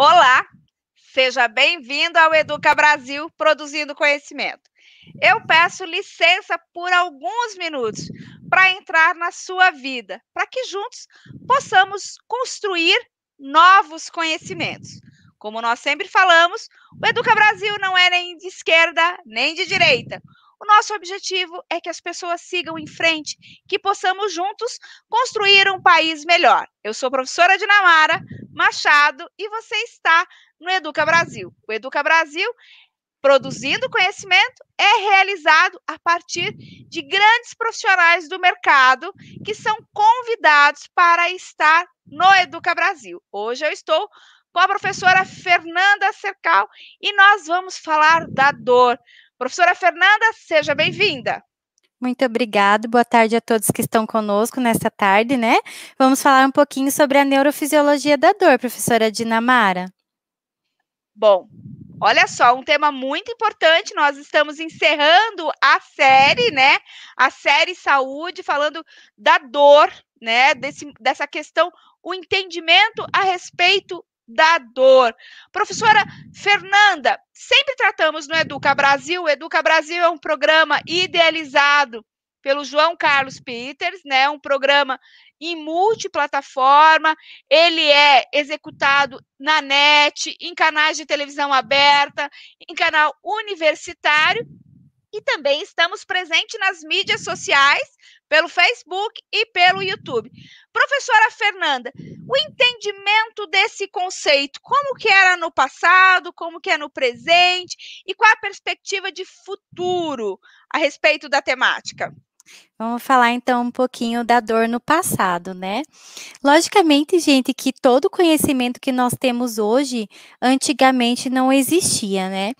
Olá, seja bem-vindo ao Educa Brasil Produzindo Conhecimento. Eu peço licença por alguns minutos para entrar na sua vida, para que juntos possamos construir novos conhecimentos. Como nós sempre falamos, o Educa Brasil não é nem de esquerda nem de direita. O nosso objetivo é que as pessoas sigam em frente, que possamos juntos construir um país melhor. Eu sou professora Dinamara Machado e você está no Educa Brasil. O Educa Brasil produzindo conhecimento é realizado a partir de grandes profissionais do mercado que são convidados para estar no Educa Brasil. Hoje eu estou com a professora Fernanda Cercal e nós vamos falar da dor. Professora Fernanda, seja bem-vinda. Muito obrigada, boa tarde a todos que estão conosco nesta tarde, né? Vamos falar um pouquinho sobre a neurofisiologia da dor, professora Dinamara. Bom, olha só, um tema muito importante, nós estamos encerrando a série, né? A série Saúde, falando da dor, né? Desse, dessa questão, o entendimento a respeito da dor. Professora Fernanda, sempre tratamos no é, Educa Brasil. O Educa Brasil é um programa idealizado pelo João Carlos Peters, né? Um programa em multiplataforma, ele é executado na net, em canais de televisão aberta, em canal universitário e também estamos presentes nas mídias sociais, pelo Facebook e pelo YouTube. Professora Fernanda, o entendimento desse conceito, como que era no passado, como que é no presente e qual a perspectiva de futuro a respeito da temática? Vamos falar então um pouquinho da dor no passado, né? Logicamente, gente, que todo conhecimento que nós temos hoje, antigamente não existia, né?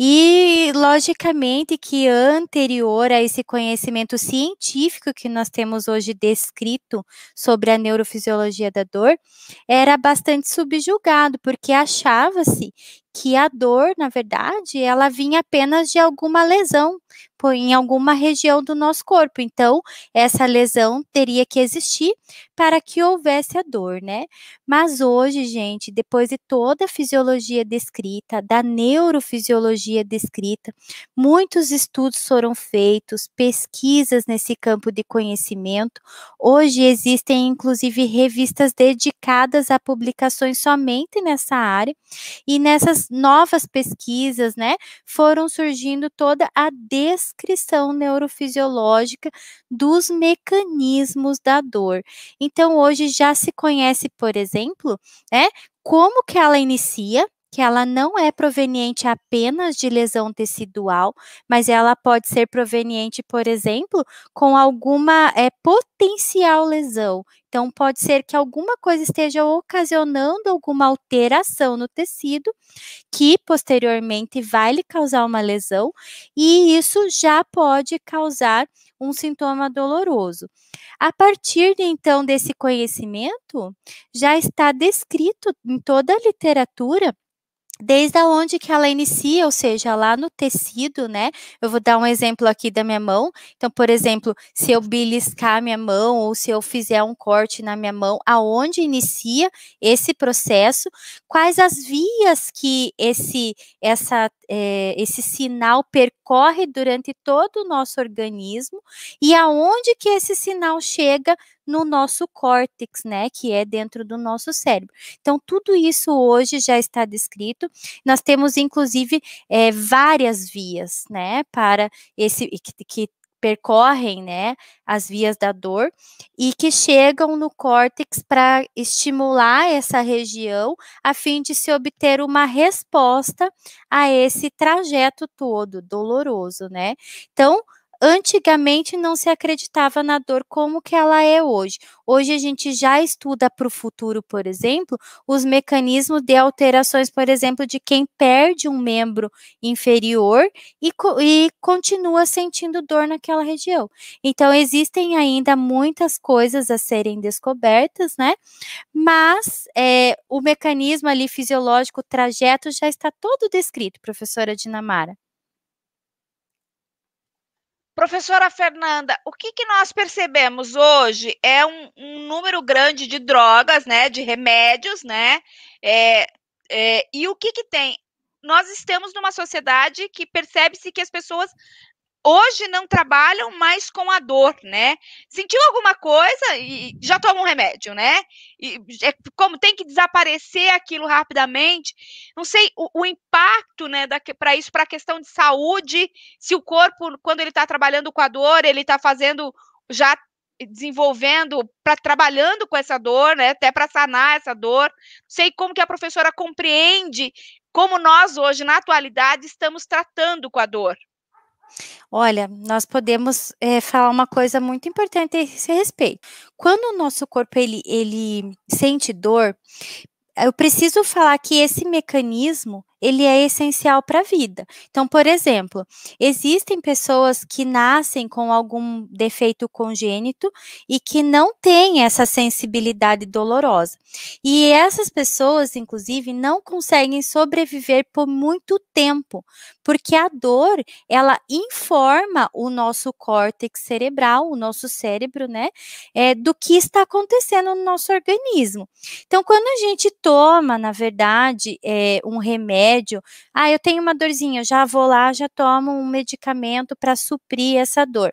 E logicamente que anterior a esse conhecimento científico que nós temos hoje descrito sobre a neurofisiologia da dor, era bastante subjugado, porque achava-se que a dor, na verdade, ela vinha apenas de alguma lesão em alguma região do nosso corpo. Então, essa lesão teria que existir para que houvesse a dor, né? Mas hoje, gente, depois de toda a fisiologia descrita, da neurofisiologia descrita, muitos estudos foram feitos, pesquisas nesse campo de conhecimento. Hoje existem inclusive revistas dedicadas a publicações somente nessa área e nessas novas pesquisas, né, foram surgindo toda a descrição neurofisiológica dos mecanismos da dor. Então, hoje já se conhece, por exemplo, né, como que ela inicia, que ela não é proveniente apenas de lesão tecidual, mas ela pode ser proveniente, por exemplo, com alguma é, potencial lesão. Então, pode ser que alguma coisa esteja ocasionando alguma alteração no tecido, que posteriormente vai lhe causar uma lesão, e isso já pode causar um sintoma doloroso. A partir de, então desse conhecimento, já está descrito em toda a literatura desde onde que ela inicia, ou seja, lá no tecido, né? Eu vou dar um exemplo aqui da minha mão. Então, por exemplo, se eu beliscar a minha mão ou se eu fizer um corte na minha mão, aonde inicia esse processo? Quais as vias que esse essa é, esse sinal percorre durante todo o nosso organismo e aonde que esse sinal chega no nosso córtex, né, que é dentro do nosso cérebro. Então, tudo isso hoje já está descrito. Nós temos, inclusive, é, várias vias, né, para esse que, que percorrem, né, as vias da dor e que chegam no córtex para estimular essa região a fim de se obter uma resposta a esse trajeto todo doloroso, né? Então, antigamente não se acreditava na dor como que ela é hoje. Hoje a gente já estuda para o futuro, por exemplo, os mecanismos de alterações, por exemplo, de quem perde um membro inferior e, e continua sentindo dor naquela região. Então, existem ainda muitas coisas a serem descobertas, né? Mas é, o mecanismo ali fisiológico, o trajeto já está todo descrito, professora Dinamara. Professora Fernanda, o que, que nós percebemos hoje é um, um, número grande de drogas, né, de remédios, né? É, é, e o que, que tem? Nós estamos numa sociedade que percebe-se que as pessoas hoje não trabalham mais com a dor, né? Sentiu alguma coisa e já toma um remédio, né? E é como tem que desaparecer aquilo rapidamente. Não sei o, o impacto, né, para isso, para a questão de saúde, se o corpo, quando ele está trabalhando com a dor, ele está fazendo já desenvolvendo, para trabalhando com essa dor, né, até para sanar essa dor. não Sei como que a professora compreende como nós hoje na atualidade estamos tratando com a dor. Olha, nós podemos é, falar uma coisa muito importante a esse respeito. Quando o nosso corpo ele, ele sente dor, eu preciso falar que esse mecanismo ele é essencial para a vida. Então, por exemplo, existem pessoas que nascem com algum defeito congênito e que não têm essa sensibilidade dolorosa. E essas pessoas, inclusive, não conseguem sobreviver por muito tempo, porque a dor, ela informa o nosso córtex cerebral, o nosso cérebro, né, é, do que está acontecendo no nosso organismo. Então, quando a gente toma, na verdade, é, um remédio, remédio. Ah, eu tenho uma dorzinha, já vou lá, já tomo um medicamento para suprir essa dor.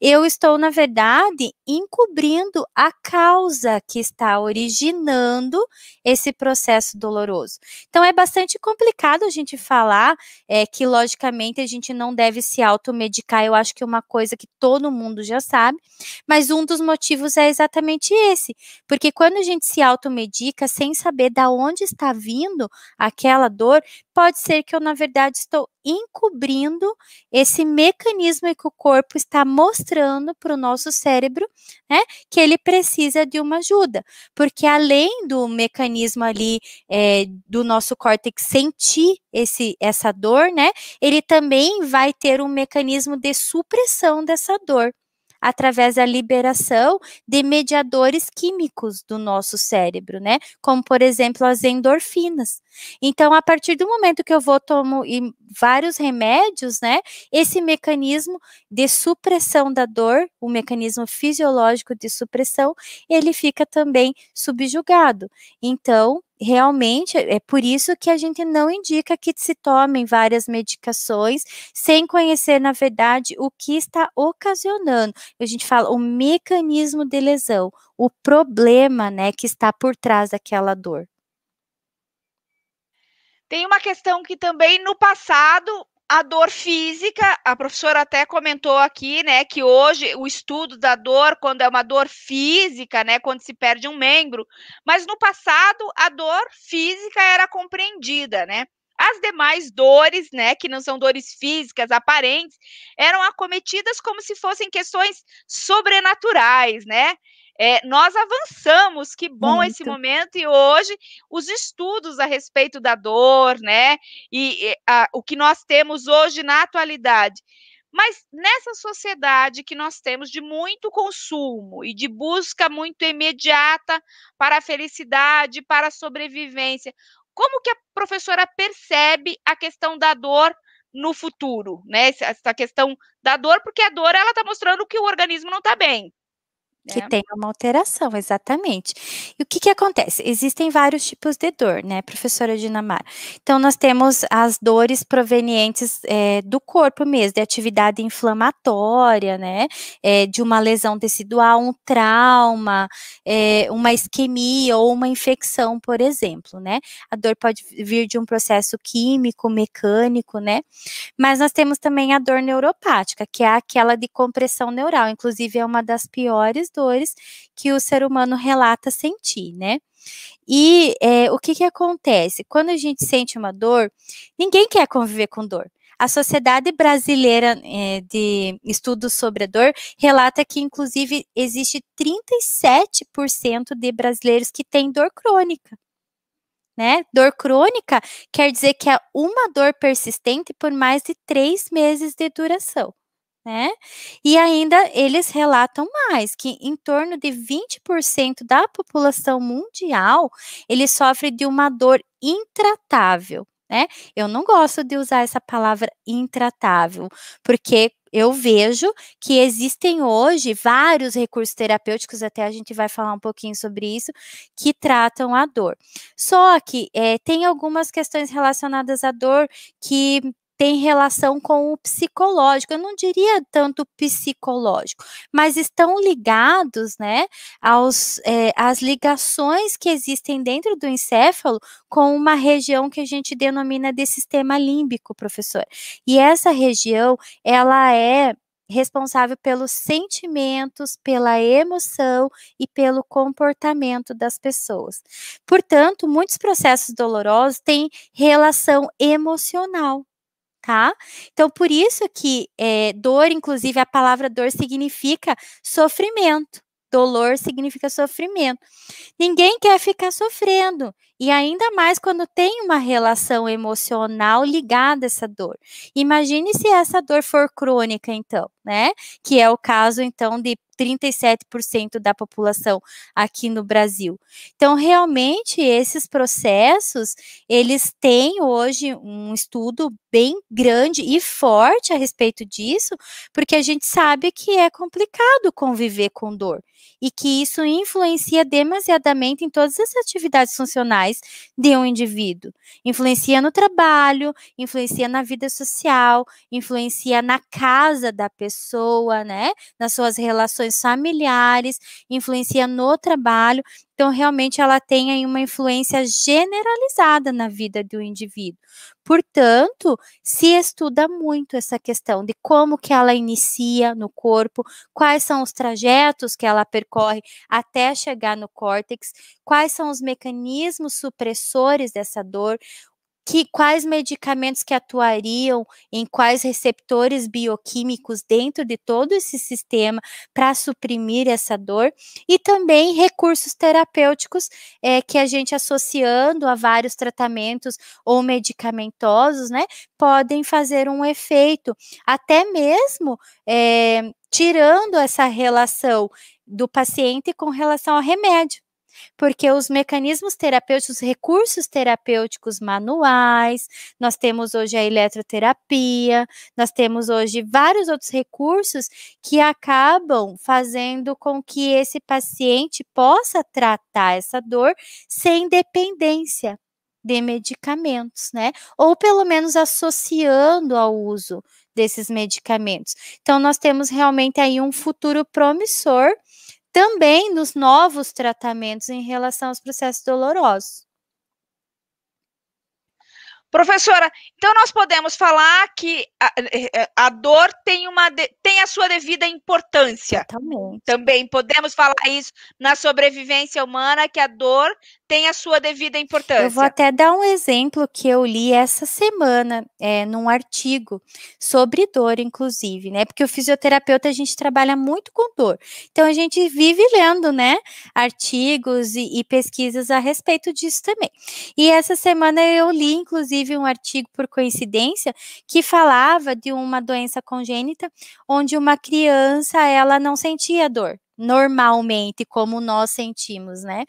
Eu estou, na verdade, encobrindo a causa que está originando esse processo doloroso. Então, é bastante complicado a gente falar é, que, logicamente, a gente não deve se automedicar. Eu acho que é uma coisa que todo mundo já sabe, mas um dos motivos é exatamente esse, porque quando a gente se automedica sem saber da onde está vindo aquela dor, pode ser que eu, na verdade, estou encobrindo esse mecanismo que o corpo está mostrando para o nosso cérebro, né? Que ele precisa de uma ajuda. Porque além do mecanismo ali é, do nosso córtex sentir esse, essa dor, né? Ele também vai ter um mecanismo de supressão dessa dor através da liberação de mediadores químicos do nosso cérebro, né? Como, por exemplo, as endorfinas. Então, a partir do momento que eu vou tomo vários remédios, né? Esse mecanismo de supressão da dor, o mecanismo fisiológico de supressão, ele fica também subjugado. Então, realmente é por isso que a gente não indica que se tomem várias medicações sem conhecer, na verdade, o que está ocasionando. A gente fala o mecanismo de lesão, o problema né, que está por trás daquela dor. Tem uma questão que também no passado a dor física, a professora até comentou aqui, né, que hoje o estudo da dor, quando é uma dor física, né, quando se perde um membro, mas no passado a dor física era compreendida, né? As demais dores, né, que não são dores físicas aparentes, eram acometidas como se fossem questões sobrenaturais, né? É, nós avançamos, que bom Muito. esse momento, e hoje os estudos a respeito da dor, né? E, e a, o que nós temos hoje na atualidade. Mas nessa sociedade que nós temos de muito consumo e de busca muito imediata para a felicidade, para a sobrevivência, como que a professora percebe a questão da dor no futuro, né? Essa questão da dor, porque a dor ela está mostrando que o organismo não está bem. Que é. tem uma alteração, exatamente. E o que, que acontece? Existem vários tipos de dor, né, professora Dinamar? Então, nós temos as dores provenientes é, do corpo mesmo, de atividade inflamatória, né, é, de uma lesão tecidual, um trauma, eh, uma isquemia ou uma infecção, por exemplo, né? A dor pode vir de um processo químico, mecânico, né? Mas nós temos também a dor neuropática, que é aquela de compressão neural, inclusive é uma das piores dores que o ser humano relata sentir, né? E é, o que, que acontece? Quando a gente sente uma dor, ninguém quer conviver com dor. A Sociedade Brasileira é, de Estudos sobre a Dor relata que, inclusive, existe 37% de brasileiros que têm dor crônica. Né? Dor crônica quer dizer que é uma dor persistente por mais de três meses de duração né? E ainda eles relatam mais que em torno de 20% da população mundial ele sofre de uma dor intratável, né? Eu não gosto de usar essa palavra intratável, porque eu vejo que existem hoje vários recursos terapêuticos, até a gente vai falar um pouquinho sobre isso, que tratam a dor. Só que é, tem algumas questões relacionadas à dor que tem relação com o psicológico. Eu não diria tanto psicológico, mas estão ligados, né, aos, é, às ligações que existem dentro do encéfalo com uma região que a gente denomina de sistema límbico, professor. E essa região, ela é responsável pelos sentimentos, pela emoção e pelo comportamento das pessoas. Portanto, muitos processos dolorosos têm relação emocional tá? Então, por isso que é, dor, inclusive, a palavra dor significa sofrimento. Dolor significa sofrimento. Ninguém quer ficar sofrendo. E ainda mais quando tem uma relação emocional ligada a essa dor. Imagine se essa dor for crônica, então, né? Que é o caso, então, de 37% da população aqui no Brasil. Então, realmente, esses processos, eles têm hoje um estudo bem grande e forte a respeito disso, porque a gente sabe que é complicado conviver com dor e que isso influencia demasiadamente em todas as atividades funcionais sociais de um indivíduo. Influencia no trabalho, influencia na vida social, influencia na casa da pessoa, né? Nas suas relações familiares, influencia no trabalho. Então, realmente, ela tem aí uma influência generalizada na vida do indivíduo. Portanto, se estuda muito essa questão de como que ela inicia no corpo, quais são os trajetos que ela percorre até chegar no córtex, quais são os mecanismos supressores dessa dor, que quais medicamentos que atuariam em quais receptores bioquímicos dentro de todo esse sistema para suprimir essa dor e também recursos terapêuticos é, que a gente associando a vários tratamentos ou medicamentosos, né, podem fazer um efeito até mesmo é, tirando essa relação do paciente com relação ao remédio porque os mecanismos terapêuticos, os recursos terapêuticos manuais, nós temos hoje a eletroterapia, nós temos hoje vários outros recursos que acabam fazendo com que esse paciente possa tratar essa dor sem dependência de medicamentos, né? Ou pelo menos associando ao uso desses medicamentos. Então, nós temos realmente aí um futuro promissor também nos novos tratamentos em relação aos processos dolorosos. Professora, então nós podemos falar que a, eh, eh, a dor tem, uma, tem a sua devida importância. também Também podemos falar isso na sobrevivência humana, que a dor tem a sua devida importância. Eu vou até dar um exemplo que eu li essa semana, é, num artigo, sobre dor, inclusive, né? Porque o fisioterapeuta a gente trabalha muito com dor. Então a gente vive lendo, né? Artigos e, e pesquisas a respeito disso também. E essa semana eu li, inclusive, um artigo, por coincidência, que falava de uma doença congênita onde uma criança ela não sentia dor, normalmente, como nós sentimos, né?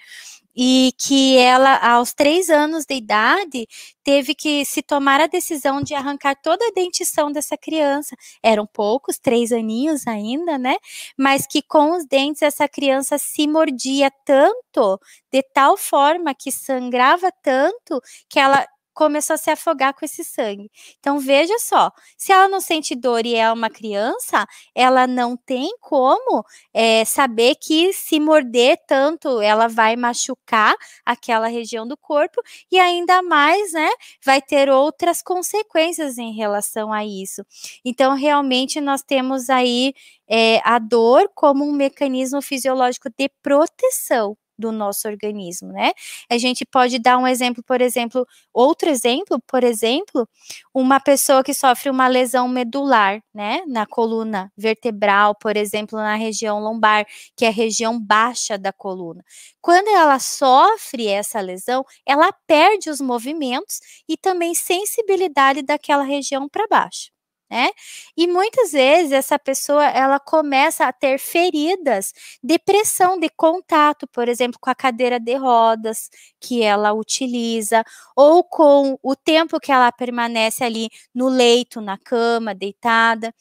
e que ela, aos três anos de idade, teve que se tomar a decisão de arrancar toda a dentição dessa criança. Eram poucos, três aninhos ainda, né? Mas que com os dentes essa criança se mordia tanto, de tal forma que sangrava tanto, que ela começou a se afogar com esse sangue. Então veja só, se ela não sente dor e é uma criança, ela não tem como é, saber que se morder tanto, ela vai machucar aquela região do corpo e ainda mais, né, vai ter outras consequências em relação a isso. Então realmente nós temos aí é, a dor como um mecanismo fisiológico de proteção do nosso organismo, né? A gente pode dar um exemplo, por exemplo, outro exemplo, por exemplo, uma pessoa que sofre uma lesão medular, né, na coluna vertebral, por exemplo, na região lombar, que é a região baixa da coluna. Quando ela sofre essa lesão, ela perde os movimentos e também sensibilidade daquela região para baixo né? E muitas vezes essa pessoa ela começa a ter feridas, depressão de contato, por exemplo, com a cadeira de rodas que ela utiliza, ou com o tempo que ela permanece ali no leito, na cama, deitada.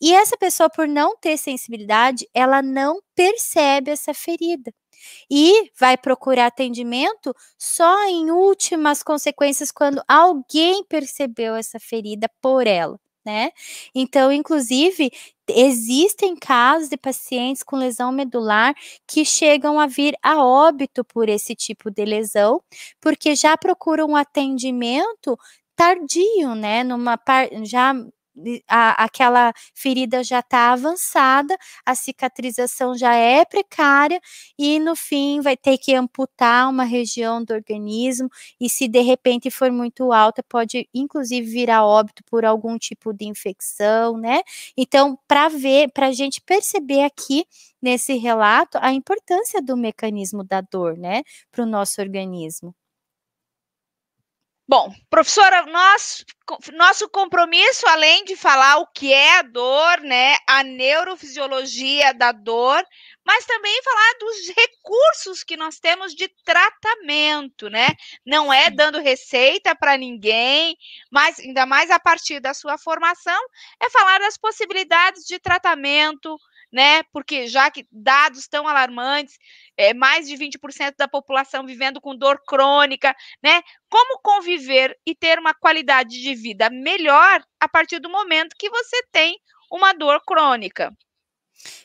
E essa pessoa, por não ter sensibilidade, ela não percebe essa ferida e vai procurar atendimento só em últimas consequências quando alguém percebeu essa ferida por ela né? Então, inclusive, existem casos de pacientes com lesão medular que chegam a vir a óbito por esse tipo de lesão, porque já procuram um atendimento tardio, né? Numa já a, aquela ferida já está avançada, a cicatrização já é precária e no fim vai ter que amputar uma região do organismo e se de repente for muito alta pode inclusive virar óbito por algum tipo de infecção, né? Então para ver, para a gente perceber aqui nesse relato a importância do mecanismo da dor, né, para o nosso organismo. Bom, professora, nós, nosso compromisso, além de falar o que é a dor, né, a neurofisiologia da dor, mas também falar dos recursos que nós temos de tratamento, né? Não é dando receita para ninguém, mas ainda mais a partir da sua formação, é falar das possibilidades de tratamento, né? Porque já que dados tão alarmantes, é, mais de 20% da população vivendo com dor crônica, né? Como conviver e ter uma qualidade de vida melhor a partir do momento que você tem uma dor crônica?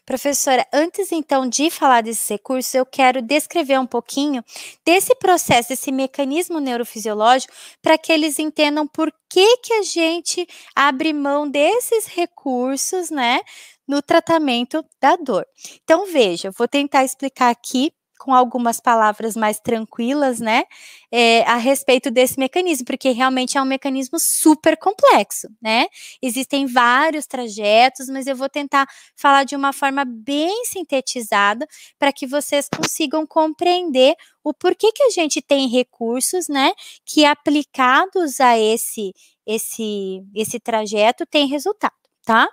Professora, antes então de falar desses recursos, eu quero descrever um pouquinho desse processo, desse mecanismo neurofisiológico, para que eles entendam por que, que a gente abre mão desses recursos, né, no tratamento da dor. Então, veja, vou tentar explicar aqui com algumas palavras mais tranquilas, né, é, a respeito desse mecanismo, porque realmente é um mecanismo super complexo, né? Existem vários trajetos, mas eu vou tentar falar de uma forma bem sintetizada para que vocês consigam compreender o porquê que a gente tem recursos, né, que aplicados a esse esse esse trajeto tem resultado tá?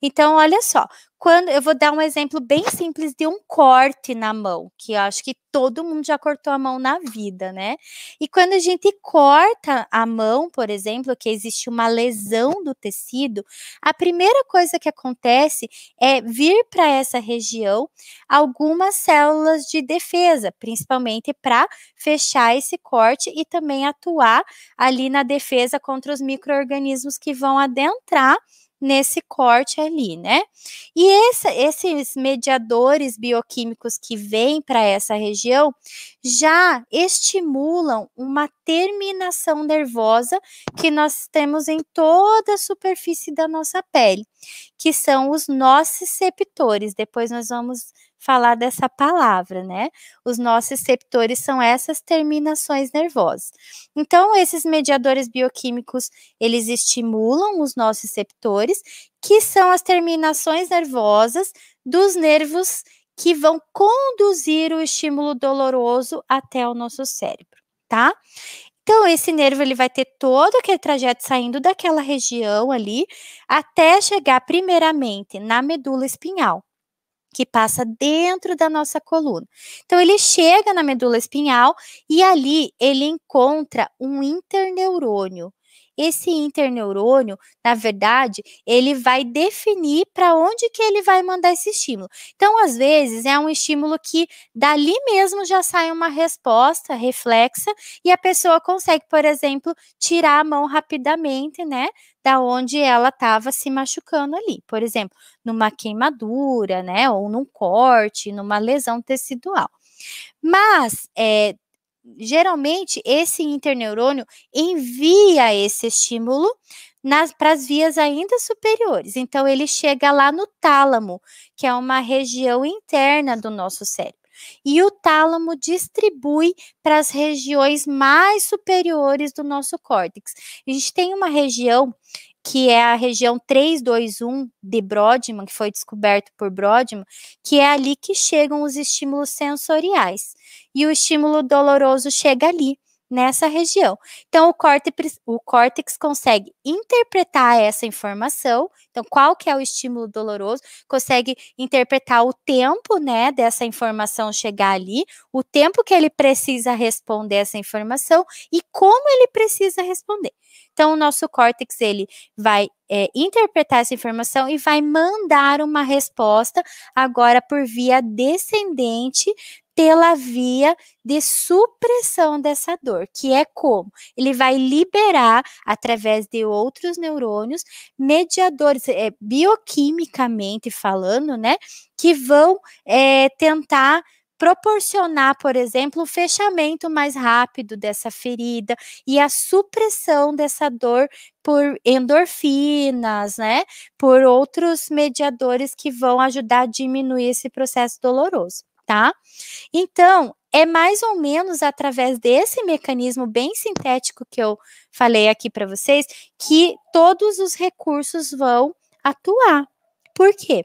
Então, olha só, quando eu vou dar um exemplo bem simples de um corte na mão, que eu acho que todo mundo já cortou a mão na vida, né? E quando a gente corta a mão, por exemplo, que existe uma lesão do tecido, a primeira coisa que acontece é vir para essa região algumas células de defesa, principalmente para fechar esse corte e também atuar ali na defesa contra os micro-organismos que vão adentrar nesse corte ali, né? E esses mediadores bioquímicos que vêm para essa região já estimulam uma terminação nervosa que nós temos em toda a superfície da nossa pele, que são os nociceptores. Depois nós vamos falar dessa palavra, né? Os nossos receptores são essas terminações nervosas. Então, esses mediadores bioquímicos, eles estimulam os nossos receptores, que são as terminações nervosas dos nervos que vão conduzir o estímulo doloroso até o nosso cérebro, tá? Então, esse nervo ele vai ter todo aquele trajeto saindo daquela região ali até chegar primeiramente na medula espinhal que passa dentro da nossa coluna. Então ele chega na medula espinhal e ali ele encontra um interneurônio esse interneurônio, na verdade, ele vai definir para onde que ele vai mandar esse estímulo. Então, às vezes, é um estímulo que dali mesmo já sai uma resposta reflexa e a pessoa consegue, por exemplo, tirar a mão rapidamente, né? da onde ela estava se machucando ali, por exemplo, numa queimadura, né, ou num corte, numa lesão tecidual. Mas é, geralmente esse interneurônio envia esse estímulo para as vias ainda superiores. Então, ele chega lá no tálamo, que é uma região interna do nosso cérebro. E o tálamo distribui para as regiões mais superiores do nosso córtex. A gente tem uma região que é a região 321 de Brodmann, que foi descoberto por Brodmann, que é ali que chegam os estímulos sensoriais. E o estímulo doloroso chega ali, nessa região. Então, o córtex, o córtex consegue interpretar essa informação, então, qual que é o estímulo doloroso, consegue interpretar o tempo, né, dessa informação chegar ali, o tempo que ele precisa responder essa informação e como ele precisa responder. Então, o nosso córtex ele vai é, interpretar essa informação e vai mandar uma resposta agora por via descendente pela via de supressão dessa dor, que é como ele vai liberar através de outros neurônios mediadores, é, bioquimicamente falando, né, que vão é, tentar proporcionar, por exemplo, o fechamento mais rápido dessa ferida e a supressão dessa dor por endorfinas, né? Por outros mediadores que vão ajudar a diminuir esse processo doloroso, tá? Então, é mais ou menos através desse mecanismo bem sintético que eu falei aqui para vocês que todos os recursos vão atuar. Por quê?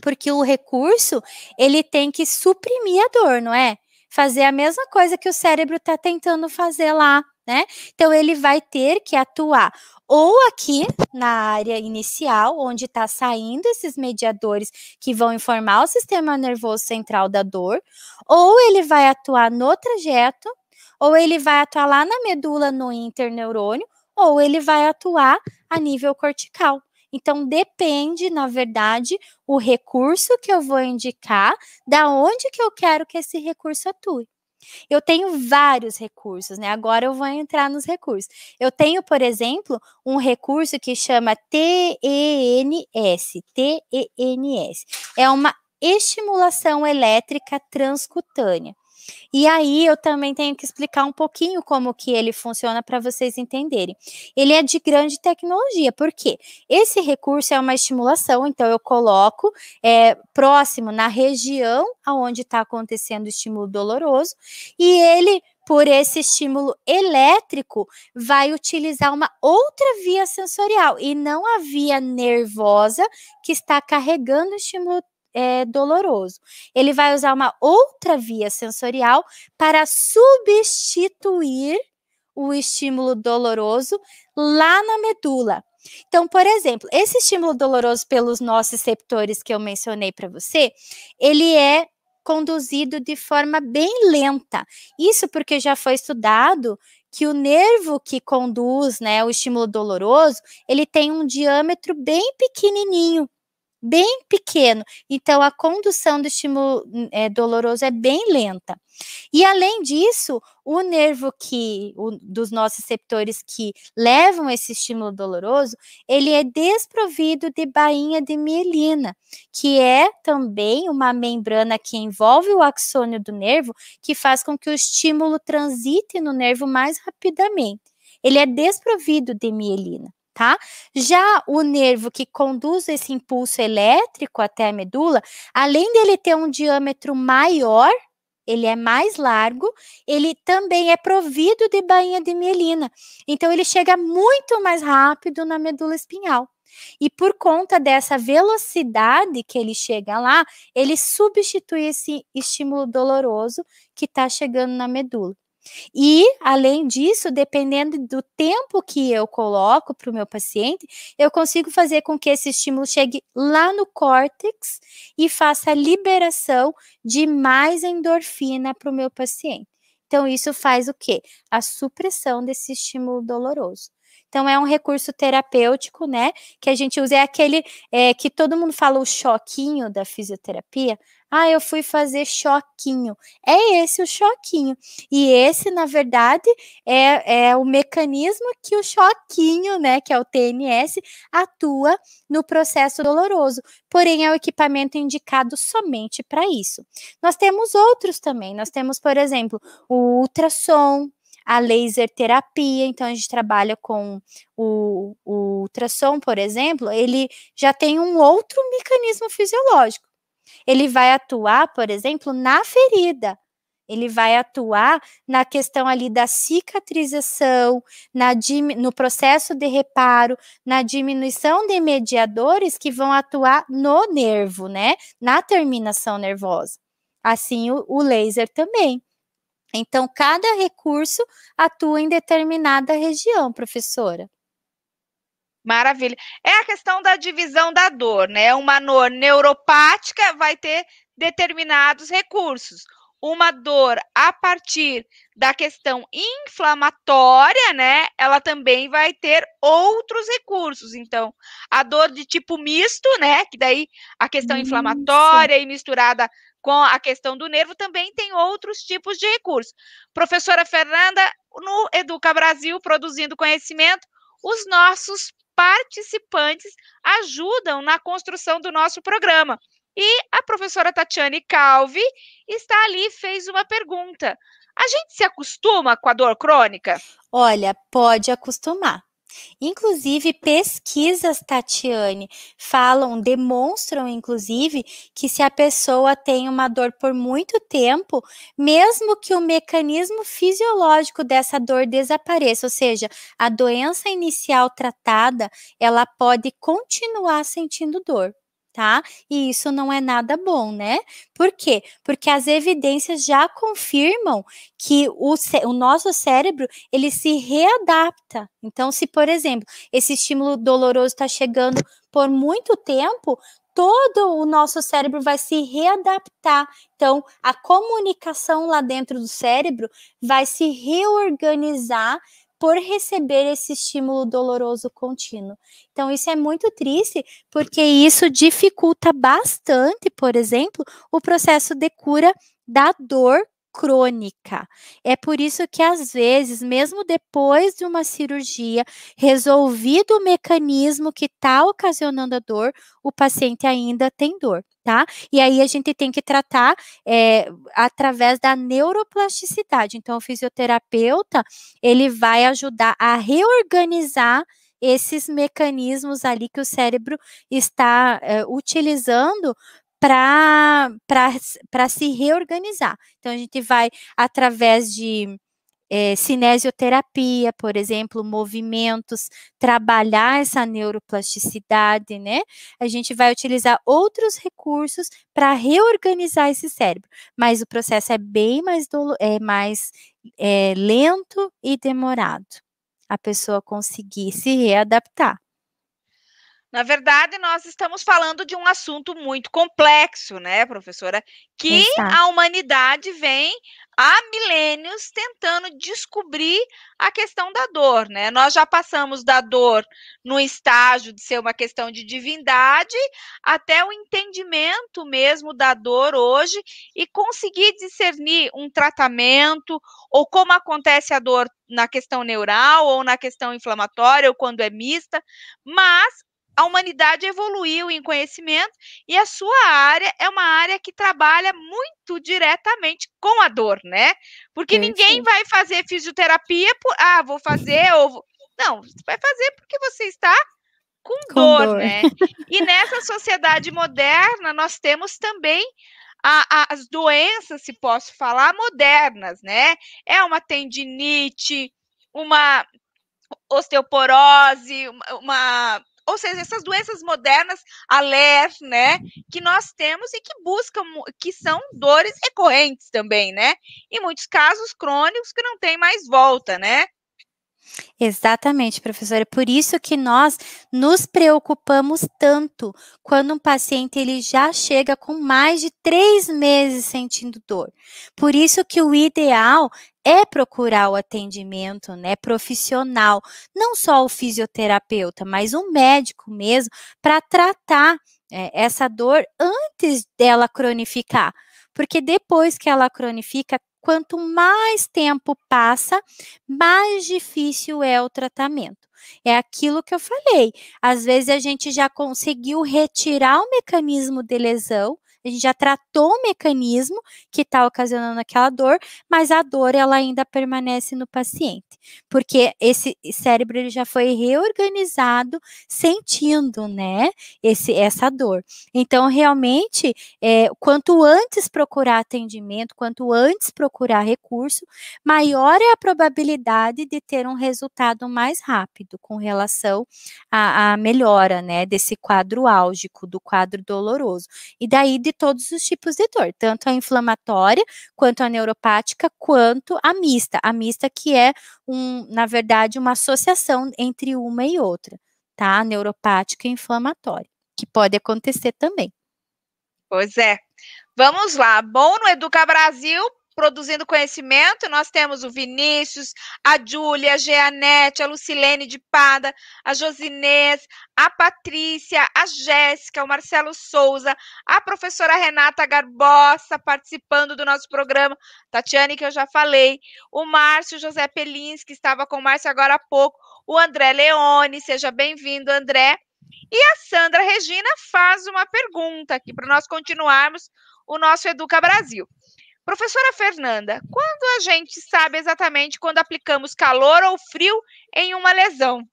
porque o recurso ele tem que suprimir a dor, não é? Fazer a mesma coisa que o cérebro está tentando fazer lá, né? Então ele vai ter que atuar ou aqui na área inicial, onde está saindo esses mediadores que vão informar o sistema nervoso central da dor, ou ele vai atuar no trajeto, ou ele vai atuar lá na medula no interneurônio, ou ele vai atuar a nível cortical. Então depende, na verdade, o recurso que eu vou indicar, da onde que eu quero que esse recurso atue. Eu tenho vários recursos, né? Agora eu vou entrar nos recursos. Eu tenho, por exemplo, um recurso que chama TENS, TENS. É uma estimulação elétrica transcutânea. E aí eu também tenho que explicar um pouquinho como que ele funciona para vocês entenderem. Ele é de grande tecnologia, porque esse recurso é uma estimulação, então eu coloco é, próximo na região aonde está acontecendo o estímulo doloroso e ele por esse estímulo elétrico, vai utilizar uma outra via sensorial e não a via nervosa que está carregando o estímulo é, doloroso. Ele vai usar uma outra via sensorial para substituir o estímulo doloroso lá na medula. Então, por exemplo, esse estímulo doloroso pelos nociceptores que eu mencionei para você, ele é conduzido de forma bem lenta. Isso porque já foi estudado que o nervo que conduz, né, o estímulo doloroso, ele tem um diâmetro bem pequenininho bem pequeno. Então, a condução do estímulo é, doloroso é bem lenta. E além disso, o nervo que o, dos nossos receptores que levam esse estímulo doloroso, ele é desprovido de bainha de mielina, que é também uma membrana que envolve o axônio do nervo, que faz com que o estímulo transite no nervo mais rapidamente. Ele é desprovido de mielina tá? Já o nervo que conduz esse impulso elétrico até a medula, além dele ter um diâmetro maior, ele é mais largo, ele também é provido de bainha de mielina. Então ele chega muito mais rápido na medula espinhal. E por conta dessa velocidade que ele chega lá, ele substitui esse estímulo doloroso que está chegando na medula. E, além disso, dependendo do tempo que eu coloco para o meu paciente, eu consigo fazer com que esse estímulo chegue lá no córtex e faça a liberação de mais endorfina para o meu paciente. Então, isso faz o quê? A supressão desse estímulo doloroso. Então, é um recurso terapêutico, né? Que a gente usa, é aquele é, que todo mundo fala o choquinho da fisioterapia. Ah, eu fui fazer choquinho. É esse o choquinho. E esse, na verdade, é, é o mecanismo que o choquinho, né, que é o TNS, atua no processo doloroso. Porém, é o equipamento indicado somente para isso. Nós temos outros também. Nós temos, por exemplo, o ultrassom, a laser terapia, então a gente trabalha com o, o ultrassom, por exemplo, ele já tem um outro mecanismo fisiológico. Ele vai atuar, por exemplo, na ferida. Ele vai atuar na questão ali da cicatrização, na no processo de reparo, na diminuição de mediadores que vão atuar no nervo, né? Na terminação nervosa. Assim, o, o laser também. Então, cada recurso atua em determinada região, professora. Maravilha. É a questão da divisão da dor, né? Uma dor neuropática vai ter determinados recursos. Uma dor a partir da questão inflamatória, né? Ela também vai ter outros recursos. Então, a dor de tipo misto, né? Que daí a questão Isso. inflamatória e misturada com a questão do nervo também tem outros tipos de recursos. Professora Fernanda, no Educa Brasil, produzindo conhecimento, os nossos participantes ajudam na construção do nosso programa. E a professora Tatiane Calvi está ali e fez uma pergunta. A gente se acostuma com a dor crônica? Olha, pode acostumar, Inclusive, pesquisas, Tatiane, falam, demonstram, inclusive, que se a pessoa tem uma dor por muito tempo, mesmo que o mecanismo fisiológico dessa dor desapareça, ou seja, a doença inicial tratada, ela pode continuar sentindo dor tá? E isso não é nada bom, né? Por quê? Porque as evidências já confirmam que o, o nosso cérebro, ele se readapta. Então, se, por exemplo, esse estímulo doloroso está chegando por muito tempo, todo o nosso cérebro vai se readaptar. Então, a comunicação lá dentro do cérebro vai se reorganizar por receber esse estímulo doloroso contínuo. Então, isso é muito triste, porque isso dificulta bastante, por exemplo, o processo de cura da dor crônica. É por isso que, às vezes, mesmo depois de uma cirurgia, resolvido o mecanismo que está ocasionando a dor, o paciente ainda tem dor tá? E aí a gente tem que tratar é, através da neuroplasticidade. Então, o fisioterapeuta ele vai ajudar a reorganizar esses mecanismos ali que o cérebro está é, utilizando para se reorganizar. Então, a gente vai através de é, eh, cinesioterapia, por exemplo, movimentos, trabalhar essa neuroplasticidade, né? A gente vai utilizar outros recursos para reorganizar esse cérebro, mas o processo é bem mais, dolo, é, mais é, lento e demorado. A pessoa conseguir se readaptar. Na verdade, nós estamos falando de um assunto muito complexo, né, professora? Que Exato. a humanidade vem há milênios tentando descobrir a questão da dor, né? Nós já passamos da dor no estágio de ser uma questão de divindade até o entendimento mesmo da dor hoje e conseguir discernir um tratamento ou como acontece a dor na questão neural ou na questão inflamatória ou quando é mista, mas a humanidade evoluiu em conhecimento e a sua área é uma área que trabalha muito diretamente com a dor, né? Porque ninguém sim. vai fazer fisioterapia por, ah, vou fazer ou não, você vai fazer porque você está com, com dor, dor, né? E nessa sociedade moderna nós temos também a, a, as doenças, se posso falar, modernas, né? É uma tendinite, uma osteoporose, uma, uma ou seja, essas doenças modernas, aler, né, que nós temos e que buscam, que são dores recorrentes também, né? Em muitos casos crônicos que não tem mais volta, né? Exatamente, professora. É por isso que nós nos preocupamos tanto quando um paciente ele já chega com mais de três meses sentindo dor. Por isso que o ideal é procurar o atendimento né, profissional, não só o fisioterapeuta, mas o médico mesmo, para tratar é, essa dor antes dela cronificar. Porque depois que ela cronifica, quanto mais tempo passa, mais difícil é o tratamento. É aquilo que eu falei. Às vezes a gente já conseguiu retirar o mecanismo de lesão, a gente já tratou o mecanismo que está ocasionando aquela dor, mas a dor ela ainda permanece no paciente, porque esse cérebro ele já foi reorganizado sentindo, né, esse, essa dor. Então, realmente, é, quanto antes procurar atendimento, quanto antes procurar recurso, maior é a probabilidade de ter um resultado mais rápido com relação à, melhora, né, desse quadro álgico, do quadro doloroso. E daí, de de todos os tipos de dor, tanto a inflamatória, quanto a neuropática, quanto a mista. A mista que é, um, na verdade, uma associação entre uma e outra, tá? Neuropática e inflamatória, que pode acontecer também. Pois é. Vamos lá. Bom no Educa Brasil produzindo conhecimento. Nós temos o Vinícius, a Júlia, a Geanete, a Lucilene de Pada, a Josinês, a Patrícia, a Jéssica, o Marcelo Souza, a professora Renata Garbosa participando do nosso programa, Tatiane, que eu já falei, o Márcio José Pelins, que estava com o Márcio agora há pouco, o André Leone, seja bem-vindo, André. E a Sandra Regina faz uma pergunta aqui para nós continuarmos o nosso Educa Brasil. Professora Fernanda, quando a gente sabe exatamente quando aplicamos calor ou frio em uma lesão?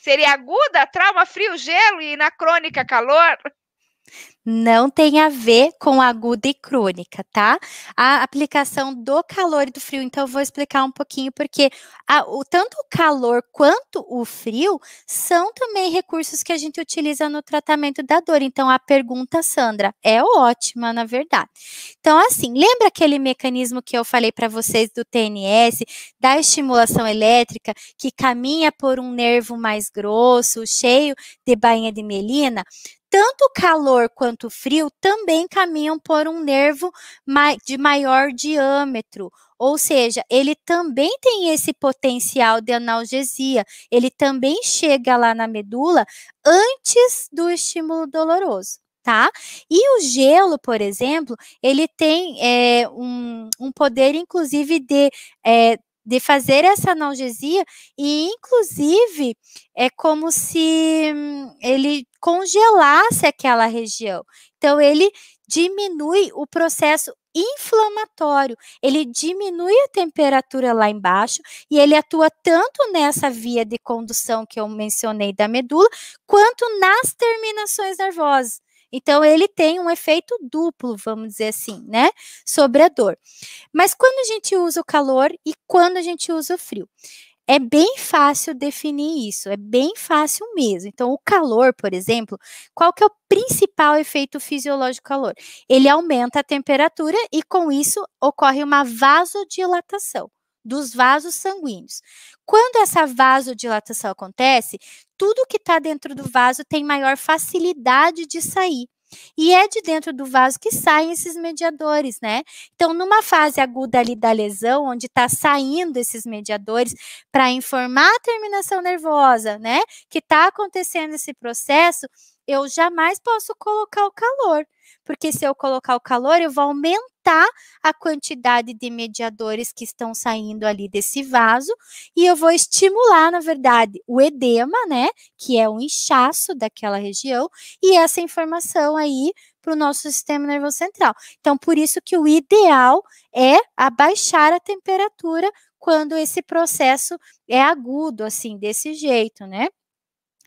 Seria aguda, trauma, frio, gelo e na crônica calor? Não tem a ver com aguda e crônica, tá? A aplicação do calor e do frio, então eu vou explicar um pouquinho, porque a, o, tanto o calor quanto o frio são também recursos que a gente utiliza no tratamento da dor. Então, a pergunta, Sandra, é ótima, na verdade. Então, assim, lembra aquele mecanismo que eu falei para vocês do TNS, da estimulação elétrica, que caminha por um nervo mais grosso, cheio de bainha de melina? tanto o calor quanto o frio também caminham por um nervo de maior diâmetro, ou seja, ele também tem esse potencial de analgesia, ele também chega lá na medula antes do estímulo doloroso. Tá? E o gelo, por exemplo, ele tem é, um, um, poder, inclusive, de é, de fazer essa analgesia e, inclusive, é como se hum, ele congelasse aquela região. Então, ele diminui o processo inflamatório, ele diminui a temperatura lá embaixo e ele atua tanto nessa via de condução que eu mencionei da medula, quanto nas terminações nervosas. Então, ele tem um efeito duplo, vamos dizer assim, né? Sobre a dor. Mas quando a gente usa o calor e quando a gente usa o frio? É bem fácil definir isso, é bem fácil mesmo. Então, o calor, por exemplo, qual que é o principal efeito fisiológico do calor? Ele aumenta a temperatura e com isso ocorre uma vasodilatação dos vasos sanguíneos. Quando essa vasodilatação acontece, tudo que está dentro do vaso tem maior facilidade de sair. E é de dentro do vaso que saem esses mediadores, né? Então, numa fase aguda ali da lesão, onde está saindo esses mediadores para informar a terminação nervosa, né? Que está acontecendo esse processo, eu jamais posso colocar o calor porque se eu colocar o calor, eu vou aumentar a quantidade de mediadores que estão saindo ali desse vaso e eu vou estimular, na verdade, o edema, né, que é o inchaço daquela região, e essa informação aí para o nosso sistema nervoso central. Então, por isso que o ideal é abaixar a temperatura quando esse processo é agudo, assim, desse jeito, né?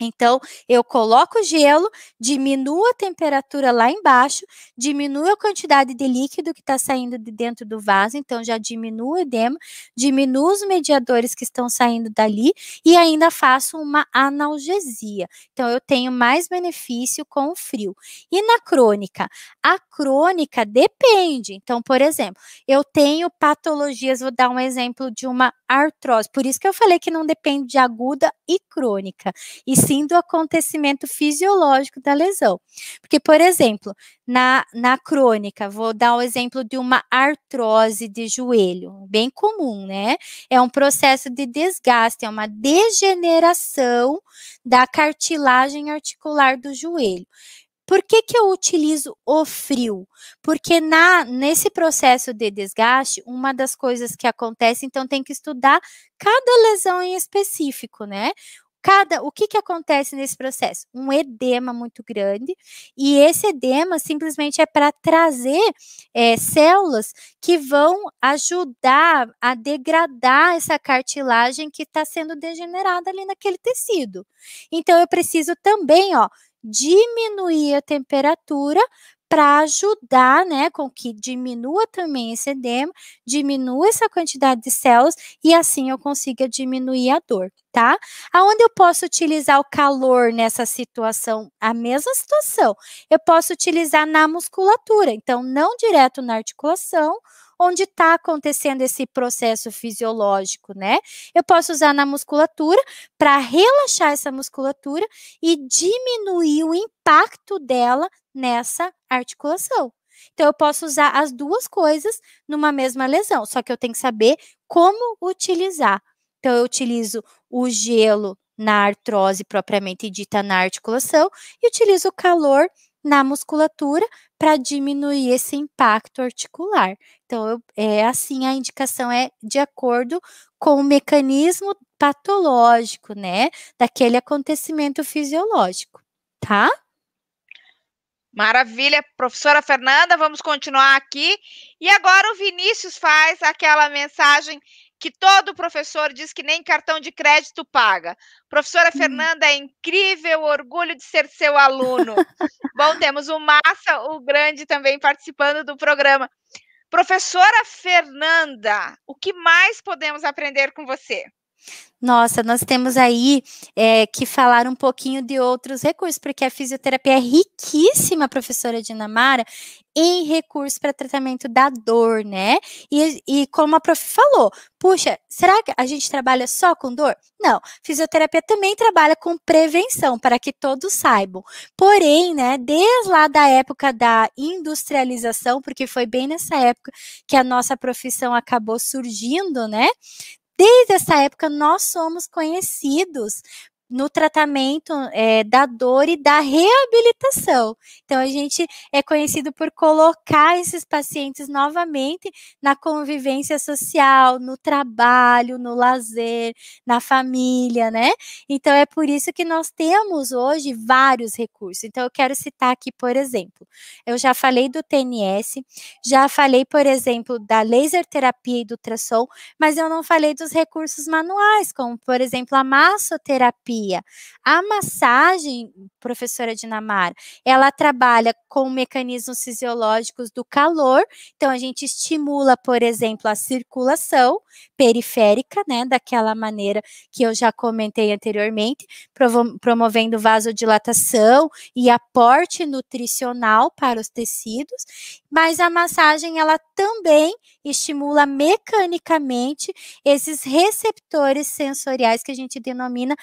Então, eu coloco gelo, diminuo a temperatura lá embaixo, diminuo a quantidade de líquido que está saindo de dentro do vaso, então já diminuo o edema, diminuo os mediadores que estão saindo dali e ainda faço uma analgesia. Então, eu tenho mais benefício com o frio. E na crônica? A crônica depende. Então, por exemplo, eu tenho patologias, vou dar um exemplo de uma artrose, por isso que eu falei que não depende de aguda e crônica, e sim do acontecimento fisiológico da lesão. Porque, por exemplo, na, na crônica, vou dar o um exemplo de uma artrose de joelho, bem comum, né? É um processo de desgaste, é uma degeneração da cartilagem articular do joelho. Por que, que eu utilizo o frio? Porque na, nesse processo de desgaste, uma das coisas que acontece, então tem que estudar cada lesão em específico, né? Cada, o que, que acontece nesse processo? Um edema muito grande, e esse edema simplesmente é para trazer é, células que vão ajudar a degradar essa cartilagem que está sendo degenerada ali naquele tecido. Então, eu preciso também, ó, diminuir a temperatura para ajudar, né, com que diminua também esse edema, diminua essa quantidade de células e assim eu consiga diminuir a dor, tá? Aonde eu posso utilizar o calor nessa situação? A mesma situação. Eu posso utilizar na musculatura, então não direto na articulação, onde está acontecendo esse processo fisiológico, né? Eu posso usar na musculatura para relaxar essa musculatura e diminuir o impacto dela nessa articulação. Então, eu posso usar as duas coisas numa mesma lesão, só que eu tenho que saber como utilizar. Então, eu utilizo o gelo na artrose propriamente dita na articulação e utilizo o calor na musculatura para diminuir esse impacto articular. Então, eu, é assim a indicação é de acordo com o mecanismo patológico, né, daquele acontecimento fisiológico, tá? Maravilha, professora Fernanda, vamos continuar aqui. E agora o Vinícius faz aquela mensagem que todo professor diz que nem cartão de crédito paga. Professora hum. Fernanda é incrível, orgulho de ser seu aluno. Bom, temos o Massa, o Grande também participando do programa. Professora Fernanda, o que mais podemos aprender com você? Nossa, nós temos aí é, que falar um pouquinho de outros recursos, porque a fisioterapia é riquíssima, professora Dinamara, em recursos para tratamento da dor, né? E, e como a prof falou, puxa, será que a gente trabalha só com dor? Não, fisioterapia também trabalha com prevenção, para que todos saibam. Porém, né, desde lá da época da industrialização, porque foi bem nessa época que a nossa profissão acabou surgindo, né? Desde essa época, nós somos conhecidos no tratamento é, da dor e da reabilitação. Então, a gente é conhecido por colocar esses pacientes novamente na convivência social, no trabalho, no lazer, na família, né? Então, é por isso que nós temos hoje vários recursos. Então, eu quero citar aqui, por exemplo, eu já falei do TNS, já falei, por exemplo, da laser terapia e do ultrassom, mas eu não falei dos recursos manuais, como, por exemplo, a massoterapia terapia. A massagem, professora Dinamar, ela trabalha com mecanismos fisiológicos do calor, então a gente estimula, por exemplo, a circulação periférica, né, daquela maneira que eu já comentei anteriormente, promovendo vasodilatação e aporte nutricional para os tecidos, mas a massagem ela também estimula mecanicamente esses receptores sensoriais que a gente denomina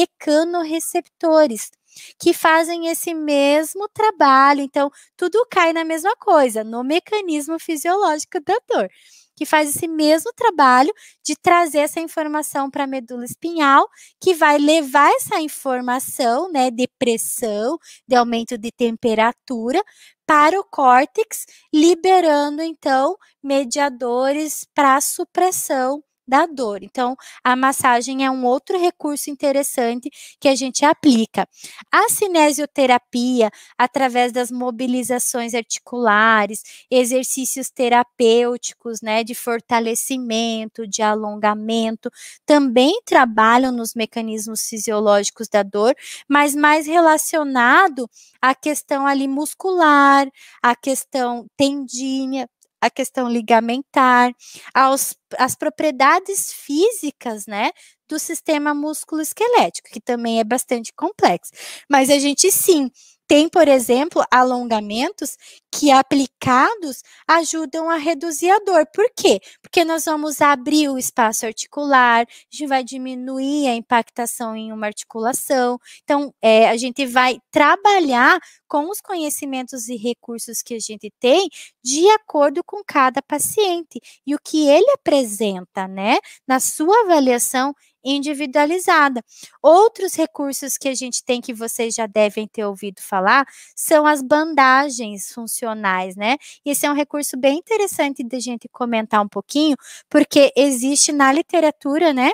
mecanoreceptores, que fazem esse mesmo trabalho. Então, tudo cai na mesma coisa, no mecanismo fisiológico da dor, que faz esse mesmo trabalho de trazer essa informação para a medula espinhal, que vai levar essa informação, né, de pressão, de aumento de temperatura, para o córtex, liberando então mediadores para a supressão da dor. Então, a massagem é um outro recurso interessante que a gente aplica. A cinesioterapia, através das mobilizações articulares, exercícios terapêuticos, né, de fortalecimento, de alongamento, também trabalham nos mecanismos fisiológicos da dor, mas mais relacionado à questão ali muscular, à questão tendínea, a questão ligamentar, aos, as propriedades físicas, né, do sistema músculo esquelético, que também é bastante complexo. Mas a gente sim tem, por exemplo, alongamentos que aplicados ajudam a reduzir a dor. Por quê? Porque nós vamos abrir o espaço articular, a gente vai diminuir a impactação em uma articulação. Então, é, a gente vai trabalhar com os conhecimentos e recursos que a gente tem de acordo com cada paciente e o que ele apresenta, né, na sua avaliação individualizada. Outros recursos que a gente tem que vocês já devem ter ouvido falar são as bandagens funcionais, né? Esse é um recurso bem interessante da gente comentar um pouquinho, porque existe na literatura, né?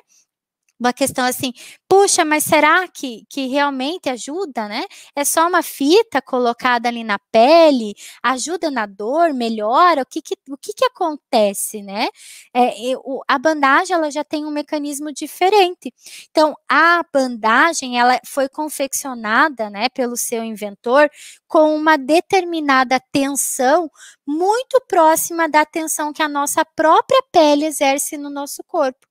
uma questão assim, puxa, mas será que, que realmente ajuda, né? É só uma fita colocada ali na pele, ajuda na dor, melhora, o que que, o que, que acontece, né? É, eu, a bandagem, ela já tem um mecanismo diferente. Então, a bandagem, ela foi confeccionada, né, pelo seu inventor, com uma determinada tensão muito próxima da tensão que a nossa própria pele exerce no nosso corpo.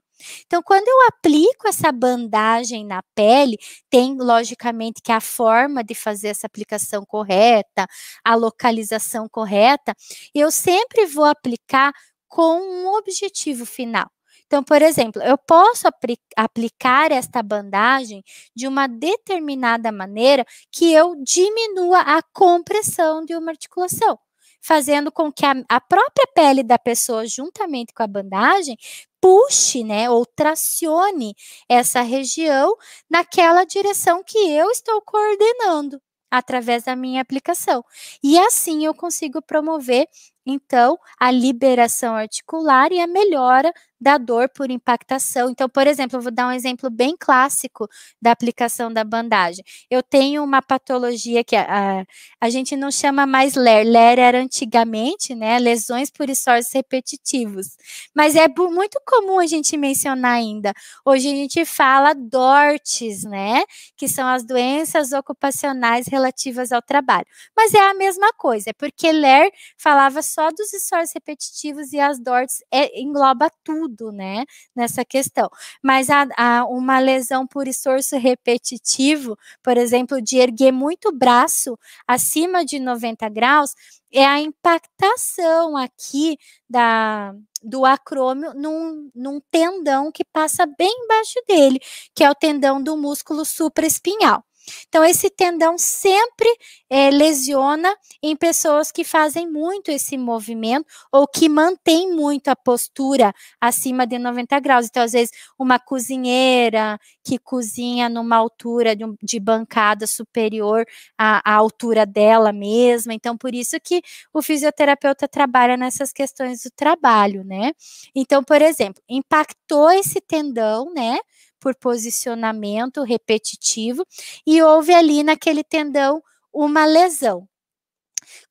Então, quando eu aplico essa bandagem na pele, tem logicamente que a forma de fazer essa aplicação correta, a localização correta, eu sempre vou aplicar com um objetivo final. Então, por exemplo, eu posso apl aplicar esta bandagem de uma determinada maneira que eu diminua a compressão de uma articulação fazendo com que a, a própria pele da pessoa, juntamente com a bandagem, puxe, né, ou tracione essa região naquela direção que eu estou coordenando através da minha aplicação. E assim eu consigo promover então, a liberação articular e a melhora da dor por impactação. Então, por exemplo, eu vou dar um exemplo bem clássico da aplicação da bandagem. Eu tenho uma patologia que a, a, a gente não chama mais LER, LER era antigamente, né, lesões por esforços repetitivos, mas é muito comum a gente mencionar ainda. Hoje a gente fala DORTs, né, que são as doenças ocupacionais relativas ao trabalho, mas é a mesma coisa, é porque LER falava só dos stories repetitivos e as dores é, engloba tudo, né, nessa questão. Mas a, a, uma lesão por esforço repetitivo, por exemplo, de erguer muito o braço acima de 90 graus, é a impactação aqui da, do acrômio num, num tendão que passa bem embaixo dele, que é o tendão do músculo supraespinhal. Então, esse tendão sempre é, lesiona em pessoas que fazem muito esse movimento ou que mantêm muito a postura acima de 90 graus. Então, às vezes, uma cozinheira que cozinha numa altura de, um, de bancada superior à, à altura dela mesma. Então, por isso que o fisioterapeuta trabalha nessas questões do trabalho, né? Então, por exemplo, impactou esse tendão, né? por posicionamento repetitivo e houve ali naquele tendão uma lesão.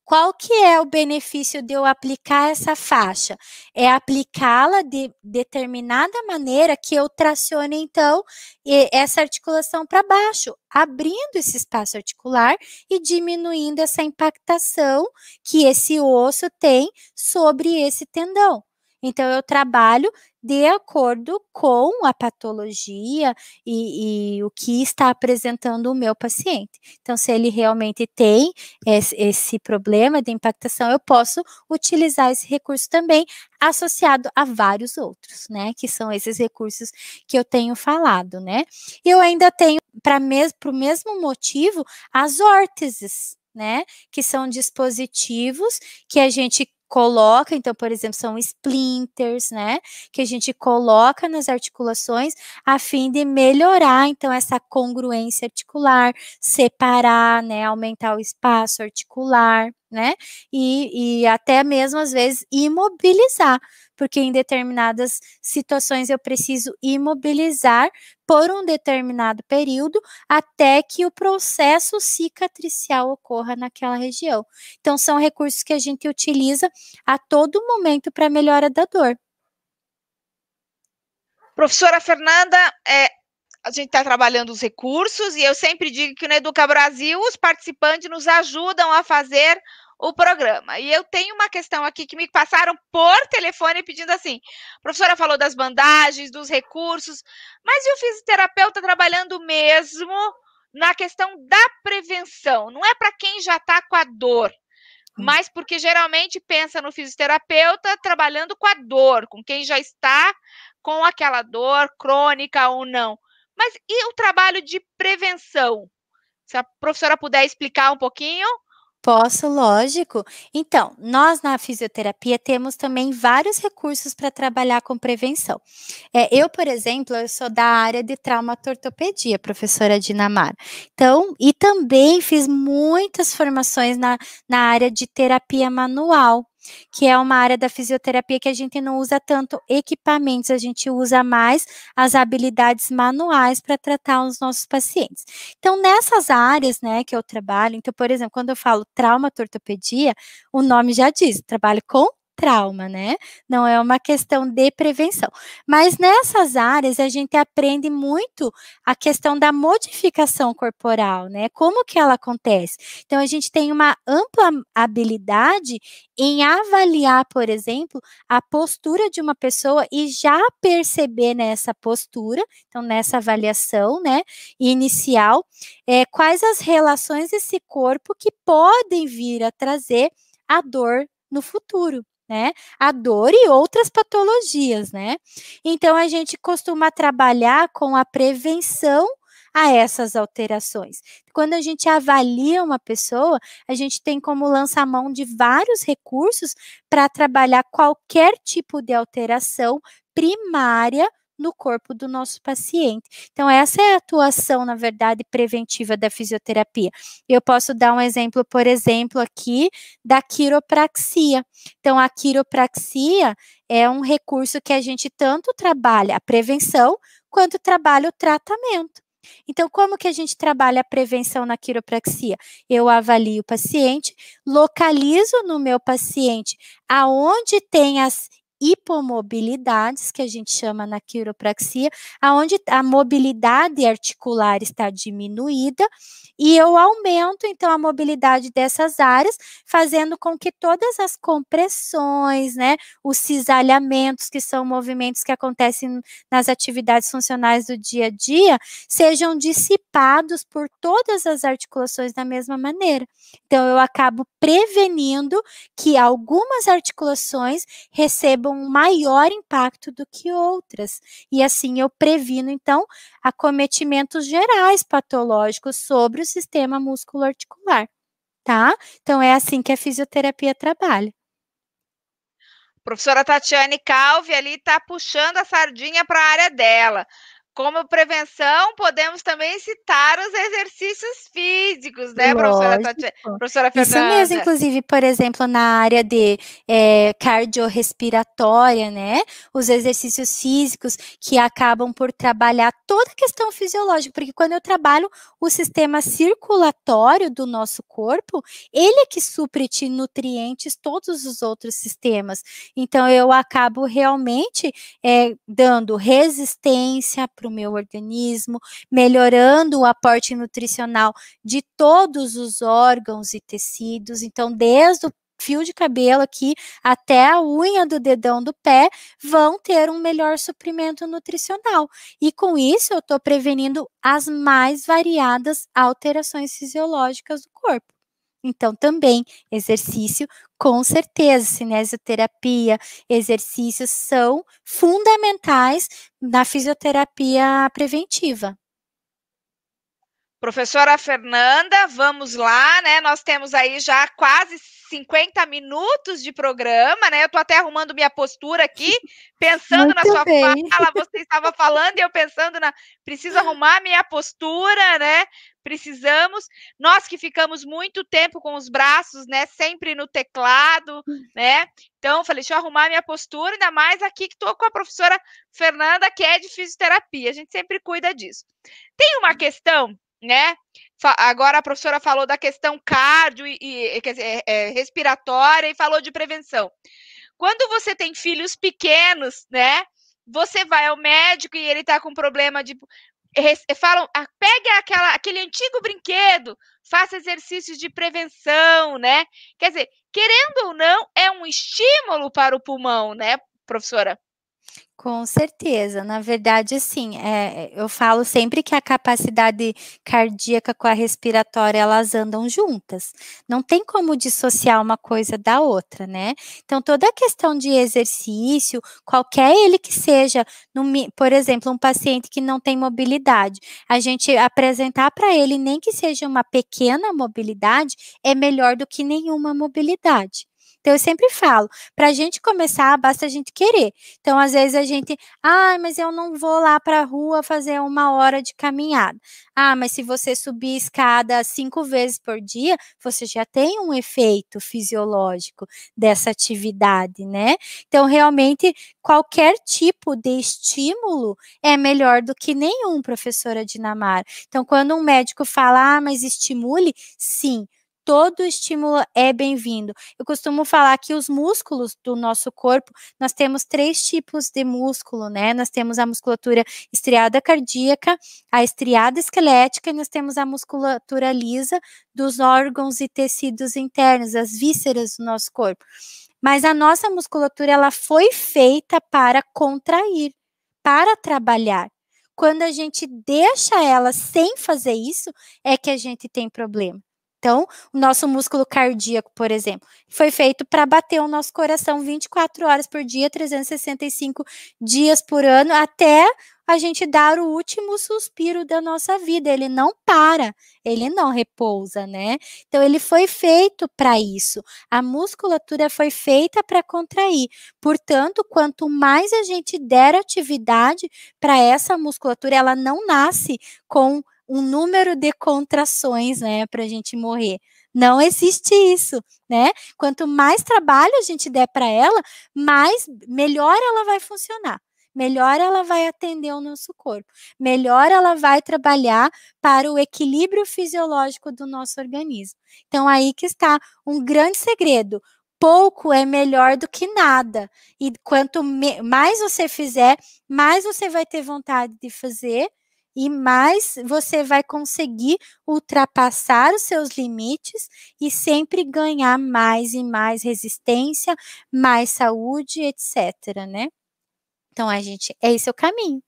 Qual que é o benefício de eu aplicar essa faixa? É aplicá-la de determinada maneira que eu tracione, então, essa articulação para baixo, abrindo esse espaço articular e diminuindo essa impactação que esse osso tem sobre esse tendão. Então, eu trabalho de acordo com a patologia e, e, o que está apresentando o meu paciente. Então, se ele realmente tem esse, esse problema de impactação, eu posso utilizar esse recurso também, associado a vários outros, né? Que são esses recursos que eu tenho falado, né? Eu ainda tenho, para mes o mesmo motivo, as órteses, né? Que são dispositivos que a gente coloca, então, por exemplo, são splinters, né? Que a gente coloca nas articulações a fim de melhorar, então, essa congruência articular, separar, né? Aumentar o espaço articular, né? E, e até mesmo, às vezes, imobilizar, porque em determinadas situações eu preciso imobilizar por um determinado período até que o processo cicatricial ocorra naquela região. Então, são recursos que a gente utiliza a todo momento para melhora da dor. Professora Fernanda, é, a gente está trabalhando os recursos e eu sempre digo que no Educa Brasil os participantes nos ajudam a fazer o programa. E eu tenho uma questão aqui que me passaram por telefone pedindo assim: a professora falou das bandagens, dos recursos, mas e o fisioterapeuta trabalhando mesmo na questão da prevenção? Não é para quem já está com a dor, hum. mas porque geralmente pensa no fisioterapeuta trabalhando com a dor, com quem já está com aquela dor crônica ou não. Mas e o trabalho de prevenção? Se a professora puder explicar um pouquinho. Posso, lógico. Então, nós na fisioterapia temos também vários recursos para trabalhar com prevenção. É, eu, por exemplo, eu sou da área de traumatortopedia, professora Dinamar. Então, e também fiz muitas formações na, na área de terapia manual que é uma área da fisioterapia que a gente não usa tanto equipamentos, a gente usa mais as habilidades manuais para tratar os nossos pacientes. Então, nessas áreas, né, que eu trabalho, então, por exemplo, quando eu falo trauma ortopedia, o nome já diz, trabalho com trauma, né? Não é uma questão de prevenção. Mas nessas áreas a gente aprende muito a questão da modificação corporal, né? Como que ela acontece? Então a gente tem uma ampla habilidade em avaliar, por exemplo, a postura de uma pessoa e já perceber nessa postura, então nessa avaliação, né, inicial, é, quais as relações desse corpo que podem vir a trazer a dor no futuro né? A dor e outras patologias, né? Então a gente costuma trabalhar com a prevenção a essas alterações. Quando a gente avalia uma pessoa, a gente tem como lançar mão de vários recursos para trabalhar qualquer tipo de alteração primária no corpo do nosso paciente. Então, essa é a atuação, na verdade, preventiva da fisioterapia. Eu posso dar um exemplo, por exemplo, aqui da quiropraxia. Então, a quiropraxia é um recurso que a gente tanto trabalha a prevenção quanto trabalha o tratamento. Então, como que a gente trabalha a prevenção na quiropraxia? Eu avalio o paciente, localizo no meu paciente aonde tem as hipomobilidades, que a gente chama na quiropraxia, aonde a mobilidade articular está diminuída e eu aumento então a mobilidade dessas áreas, fazendo com que todas as compressões, né, os cisalhamentos, que são movimentos que acontecem nas atividades funcionais do dia a dia, sejam dissipados por todas as articulações da mesma maneira. Então eu acabo prevenindo que algumas articulações recebam com maior impacto do que outras. E assim eu previno, então, acometimentos gerais patológicos sobre o sistema músculo-articular tá? Então, é assim que a fisioterapia trabalha. A professora Tatiane Calvi ali está puxando a sardinha para a área dela. Como prevenção, podemos também citar os exercícios físicos, né, professora, professora Fernanda? Isso mesmo, inclusive, por exemplo, na área de é, cardiorrespiratória, né, os exercícios físicos que acabam por trabalhar toda a questão fisiológica, porque quando eu trabalho o sistema circulatório do nosso corpo, ele é que supre de nutrientes todos os outros sistemas. Então, eu acabo realmente é, dando resistência para para o meu organismo, melhorando o aporte nutricional de todos os órgãos e tecidos. Então, desde o fio de cabelo aqui até a unha do dedão do pé vão ter um melhor suprimento nutricional. E com isso eu estou prevenindo as mais variadas alterações fisiológicas do corpo. Então, também exercício, com certeza, cinesioterapia, exercícios são fundamentais na fisioterapia preventiva. Professora Fernanda, vamos lá, né? Nós temos aí já quase 50 minutos de programa, né? Eu tô até arrumando minha postura aqui, pensando Muito na sua fala, você estava falando e eu pensando na preciso arrumar minha postura, né? precisamos, nós que ficamos muito tempo com os braços, né, sempre no teclado, hum. né? Então, falei, deixa eu arrumar minha postura, ainda mais aqui que estou com a professora Fernanda, que é de fisioterapia, a gente sempre cuida disso. Tem uma uhum. questão, né? Agora a professora falou da questão cardio e, e quer dizer, é, é, respiratória e falou de prevenção. Quando você tem filhos pequenos, né? Você vai ao médico e ele está com problema de falam, pega aquela, aquele antigo brinquedo, faça exercícios de prevenção, né? Quer dizer, querendo ou não, é um estímulo para o pulmão, né, professora? Com certeza, na verdade, assim, é, é, eu falo sempre que a capacidade cardíaca com a respiratória elas andam juntas. Não tem como dissociar uma coisa da outra, né? Então, toda a questão de exercício, qualquer ele que seja, no, por exemplo, um paciente que não tem mobilidade, a gente apresentar para ele, nem que seja uma pequena mobilidade, é melhor do que nenhuma mobilidade. Então, eu sempre falo, para a gente começar, basta a gente querer. Então, às vezes a gente, ah, mas eu não vou lá para a rua fazer uma hora de caminhada. Ah, mas se você subir escada cinco vezes por dia, você já tem um efeito fisiológico dessa atividade, né? Então, realmente, qualquer tipo de estímulo é melhor do que nenhum, professora Dinamar. Então, quando um médico fala, ah, mas estimule, sim, todo estímulo é bem-vindo. Eu costumo falar que os músculos do nosso corpo, nós temos três tipos de músculo, né? Nós temos a musculatura estriada cardíaca, a estriada esquelética e nós temos a musculatura lisa dos órgãos e tecidos internos, as vísceras do nosso corpo. Mas a nossa musculatura ela foi feita para contrair, para trabalhar. Quando a gente deixa ela sem fazer isso, é que a gente tem problema. Então, o nosso músculo cardíaco, por exemplo, foi feito para bater o nosso coração 24 horas por dia, 365 dias por ano, até a gente dar o último suspiro da nossa vida. Ele não para, ele não repousa, né? Então, ele foi feito para isso. A musculatura foi feita para contrair. Portanto, quanto mais a gente der atividade para essa musculatura, ela não nasce com um número de contrações, né, para a gente morrer. Não existe isso, né? Quanto mais trabalho a gente der para ela, mais melhor ela vai funcionar. Melhor ela vai atender o nosso corpo, melhor ela vai trabalhar para o equilíbrio fisiológico do nosso organismo. Então, aí que está um grande segredo pouco é melhor do que nada. E quanto mais você fizer, mais você vai ter vontade de fazer e mais você vai conseguir ultrapassar os seus limites e sempre ganhar mais e mais resistência, mais saúde, etc, né? Então a gente, é esse o caminho.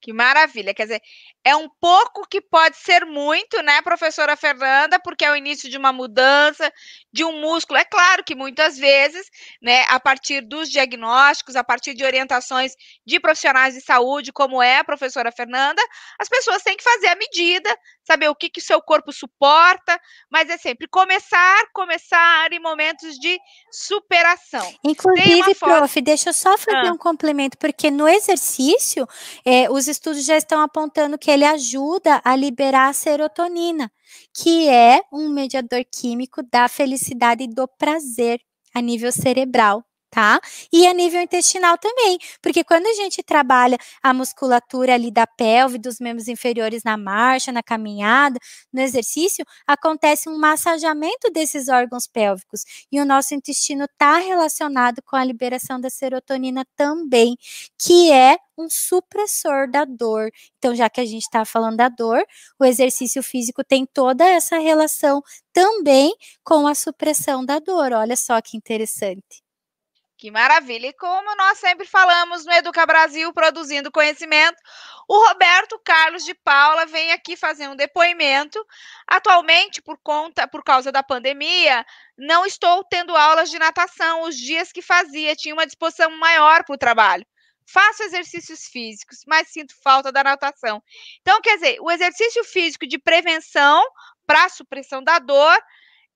Que maravilha, quer dizer, é um pouco que pode ser muito, né, professora Fernanda, porque é o início de uma mudança de um músculo. É claro que muitas vezes, né, a partir dos diagnósticos, a partir de orientações de profissionais de saúde, como é a professora Fernanda, as pessoas têm que fazer a medida, saber o que que o seu corpo suporta, mas é sempre começar, começar em momentos de superação. Inclusive, prof, deixa eu só fazer ah. um complemento, porque no exercício, eh, os estudos já estão apontando que ele ajuda a liberar a serotonina, que é um mediador químico da felicidade e do prazer a nível cerebral tá? E a nível intestinal também, porque quando a gente trabalha a musculatura ali da pelve, dos membros inferiores na marcha, na caminhada, no exercício, acontece um massageamento desses órgãos pélvicos e o nosso intestino está relacionado com a liberação da serotonina também, que é um supressor da dor. Então, já que a gente está falando da dor, o exercício físico tem toda essa relação também com a supressão da dor. Olha só que interessante. Que maravilha! E como nós sempre falamos no Educa Brasil, produzindo conhecimento, o Roberto Carlos de Paula vem aqui fazer um depoimento. Atualmente, por conta, por causa da pandemia, não estou tendo aulas de natação os dias que fazia, tinha uma disposição maior para o trabalho. Faço exercícios físicos, mas sinto falta da natação. Então, quer dizer, o exercício físico de prevenção para supressão da dor,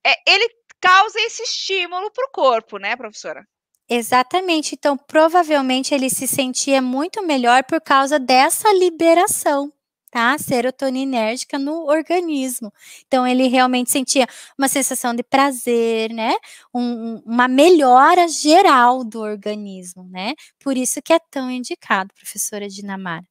é, ele causa esse estímulo para o corpo, né, professora? Exatamente. Então, provavelmente ele se sentia muito melhor por causa dessa liberação, tá? Serotoninérgica no organismo. Então, ele realmente sentia uma sensação de prazer, né? Um, uma melhora geral do organismo, né? Por isso que é tão indicado, professora Dinamara.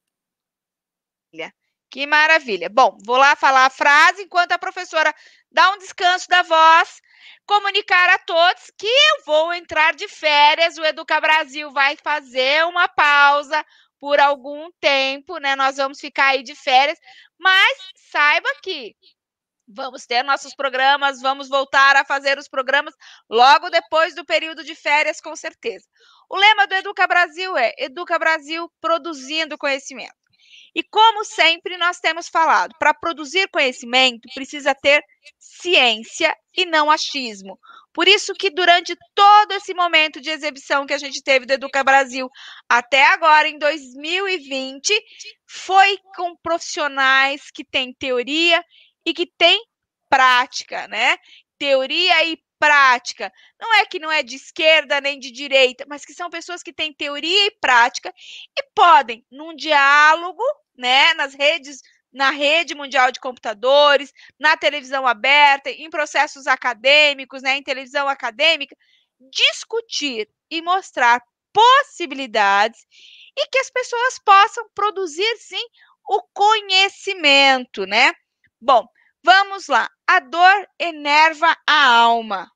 Que maravilha. Bom, vou lá falar a frase enquanto a professora dá um descanso da voz comunicar a todos que eu vou entrar de férias, o Educa Brasil vai fazer uma pausa por algum tempo, né? Nós vamos ficar aí de férias, mas saiba que vamos ter nossos programas, vamos voltar a fazer os programas logo depois do período de férias, com certeza. O lema do Educa Brasil é Educa Brasil produzindo conhecimento. E como sempre nós temos falado, para produzir conhecimento precisa ter ciência e não achismo. Por isso que durante todo esse momento de exibição que a gente teve do Educa Brasil até agora em 2020, foi com profissionais que têm teoria e que têm prática, né? Teoria e prática. Não é que não é de esquerda nem de direita, mas que são pessoas que têm teoria e prática e podem, num diálogo, né, nas redes, na rede mundial de computadores, na televisão aberta, em processos acadêmicos, né, em televisão acadêmica, discutir e mostrar possibilidades e que as pessoas possam produzir sim o conhecimento, né? Bom, Vamos lá. A dor enerva a alma,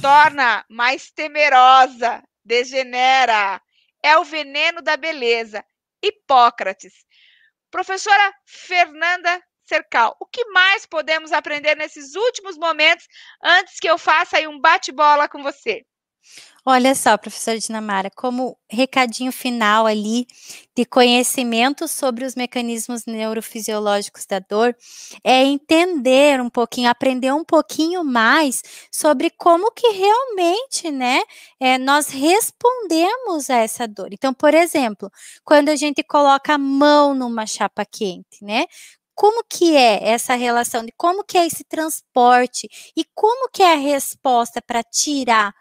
torna mais temerosa, degenera. É o veneno da beleza. Hipócrates. Professora Fernanda Cercal, o que mais podemos aprender nesses últimos momentos antes que eu faça aí um bate-bola com você? Olha só, professora Dinamara, como recadinho final ali de conhecimento sobre os mecanismos neurofisiológicos da dor, é entender um pouquinho, aprender um pouquinho mais sobre como que realmente, né, é, nós respondemos a essa dor. Então, por exemplo, quando a gente coloca a mão numa chapa quente, né, como que é essa relação, de como que é esse transporte e como que é a resposta para tirar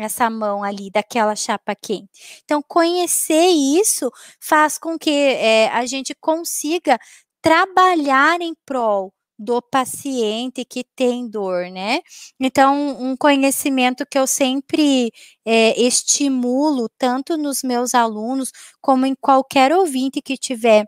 essa mão ali daquela chapa quente. Então, conhecer isso faz com que é, a gente consiga trabalhar em prol do paciente que tem dor, né? Então, um conhecimento que eu sempre é, estimulo, tanto nos meus alunos, como em qualquer ouvinte que tiver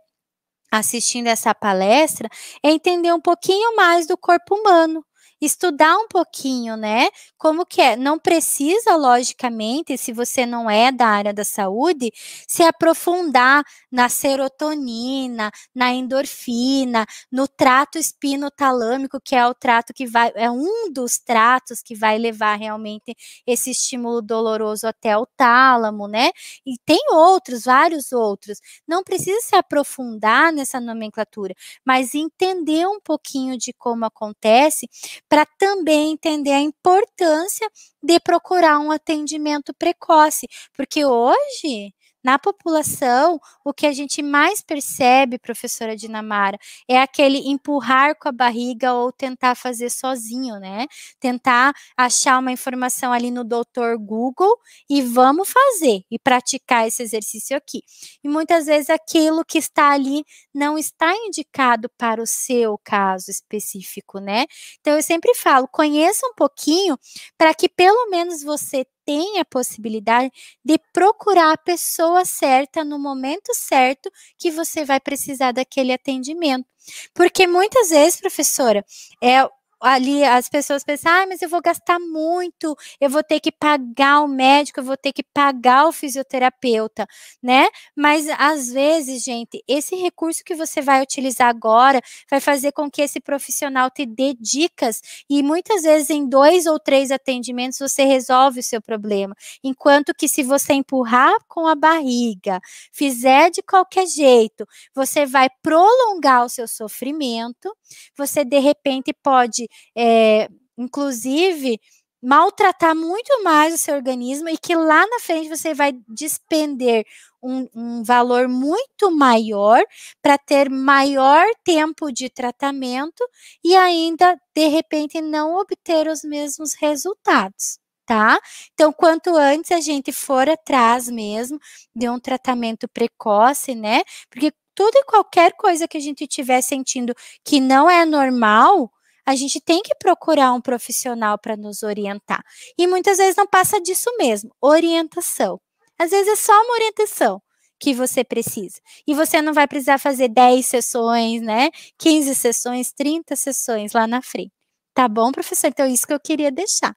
assistindo essa palestra, é entender um pouquinho mais do corpo humano estudar um pouquinho, né? Como que é? Não precisa, logicamente, se você não é da área da saúde, se aprofundar na serotonina, na endorfina, no trato espinotalâmico, que é o trato que vai, é um dos tratos que vai levar realmente esse estímulo doloroso até o tálamo, né? E tem outros, vários outros. Não precisa se aprofundar nessa nomenclatura, mas entender um pouquinho de como acontece para também entender a importância de procurar um atendimento precoce, porque hoje na população, o que a gente mais percebe, professora Dinamara, é aquele empurrar com a barriga ou tentar fazer sozinho, né? Tentar achar uma informação ali no doutor Google e vamos fazer e praticar esse exercício aqui. E muitas vezes aquilo que está ali não está indicado para o seu caso específico, né? Então eu sempre falo, conheça um pouquinho para que pelo menos você tem a possibilidade de procurar a pessoa certa no momento certo que você vai precisar daquele atendimento. Porque muitas vezes, professora, é ali as pessoas pensam, ah, mas eu vou gastar muito, eu vou ter que pagar o médico, eu vou ter que pagar o fisioterapeuta, né? Mas às vezes, gente, esse recurso que você vai utilizar agora vai fazer com que esse profissional te dê dicas e muitas vezes em dois ou três atendimentos você resolve o seu problema. Enquanto que se você empurrar com a barriga, fizer de qualquer jeito, você vai prolongar o seu sofrimento, você de repente pode é, inclusive, maltratar muito mais o seu organismo e que lá na frente você vai despender um, um valor muito maior para ter maior tempo de tratamento e ainda, de repente, não obter os mesmos resultados tá? Então, quanto antes a gente for atrás mesmo de um tratamento precoce, né? Porque tudo e qualquer coisa que a gente estiver sentindo que não é normal, a gente tem que procurar um profissional para nos orientar. E muitas vezes não passa disso mesmo, orientação. Às vezes é só uma orientação que você precisa. E você não vai precisar fazer 10 sessões, né? 15 sessões, 30 sessões lá na frente. Tá bom, professor? Então, é isso que eu queria deixar.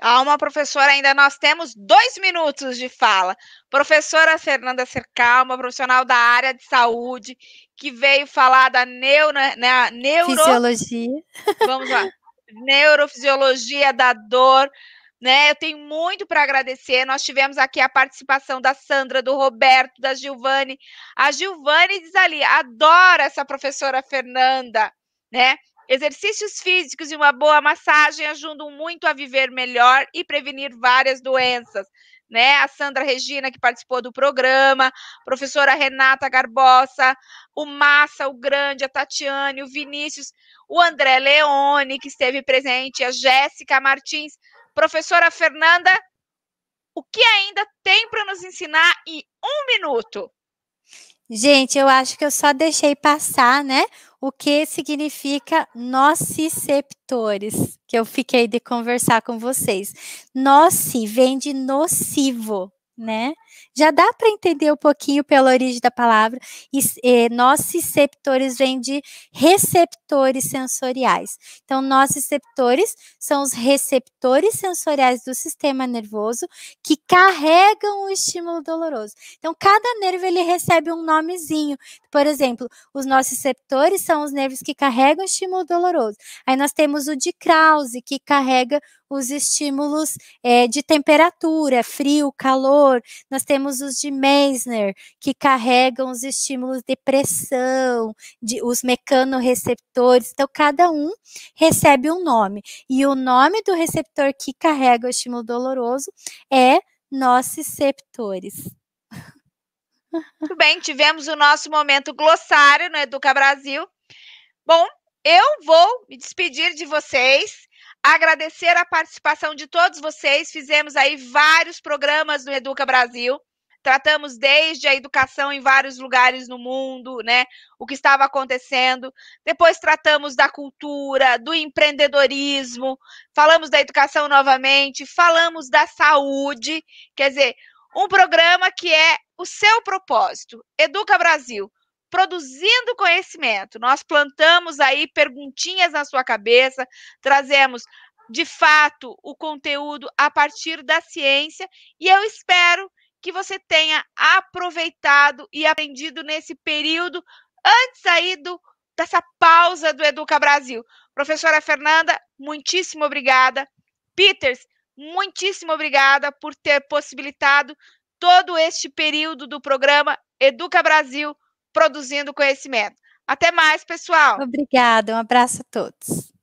Calma, professora, ainda nós temos dois minutos de fala. Professora Fernanda Sercalma, profissional da área de saúde, que veio falar da neuro, né, né neuro... Fisiologia. Vamos lá. Neurofisiologia da dor, né? Eu tenho muito para agradecer. Nós tivemos aqui a participação da Sandra, do Roberto, da Gilvane. A Gilvane diz ali, adora essa professora Fernanda, né? Exercícios físicos e uma boa massagem ajudam muito a viver melhor e prevenir várias doenças. Né? A Sandra Regina, que participou do programa, professora Renata Garbosa, o Massa, o Grande, a Tatiane, o Vinícius, o André Leone, que esteve presente, a Jéssica Martins, professora Fernanda, o que ainda tem para nos ensinar em um minuto? Gente, eu acho que eu só deixei passar, né? O que significa nociceptores, que eu fiquei de conversar com vocês. Noce vem de nocivo, né? já dá para entender um pouquinho pela origem da palavra. E, e eh, nós receptores vem de receptores sensoriais. Então, nós receptores são os receptores sensoriais do sistema nervoso que carregam o estímulo doloroso. Então, cada nervo ele recebe um nomezinho. Por exemplo, os nossos receptores são os nervos que carregam o estímulo doloroso. Aí nós temos o de Krause, que carrega os estímulos é, de temperatura, frio, calor. Nós temos os de Meissner, que carregam os estímulos de pressão, de, os mecanorreceptores. Então, cada um recebe um nome. E o nome do receptor que carrega o estímulo doloroso é nociceptores. Muito bem, tivemos o nosso momento glossário no Educa Brasil. Bom, eu vou me despedir de vocês agradecer a participação de todos vocês. Fizemos aí vários programas no Educa Brasil. Tratamos desde a educação em vários lugares no mundo, né? O que estava acontecendo. Depois tratamos da cultura, do empreendedorismo, falamos da educação novamente, falamos da saúde, quer dizer, um programa que é o seu propósito. Educa Brasil produzindo conhecimento. Nós plantamos aí perguntinhas na sua cabeça, trazemos de fato o conteúdo a partir da ciência e eu espero que você tenha aproveitado e aprendido nesse período antes aí do, dessa pausa do Educa Brasil. Professora Fernanda, muitíssimo obrigada. Peters, muitíssimo obrigada por ter possibilitado todo este período do programa Educa Brasil produzindo conhecimento. Até mais, pessoal. Obrigada, um abraço a todos.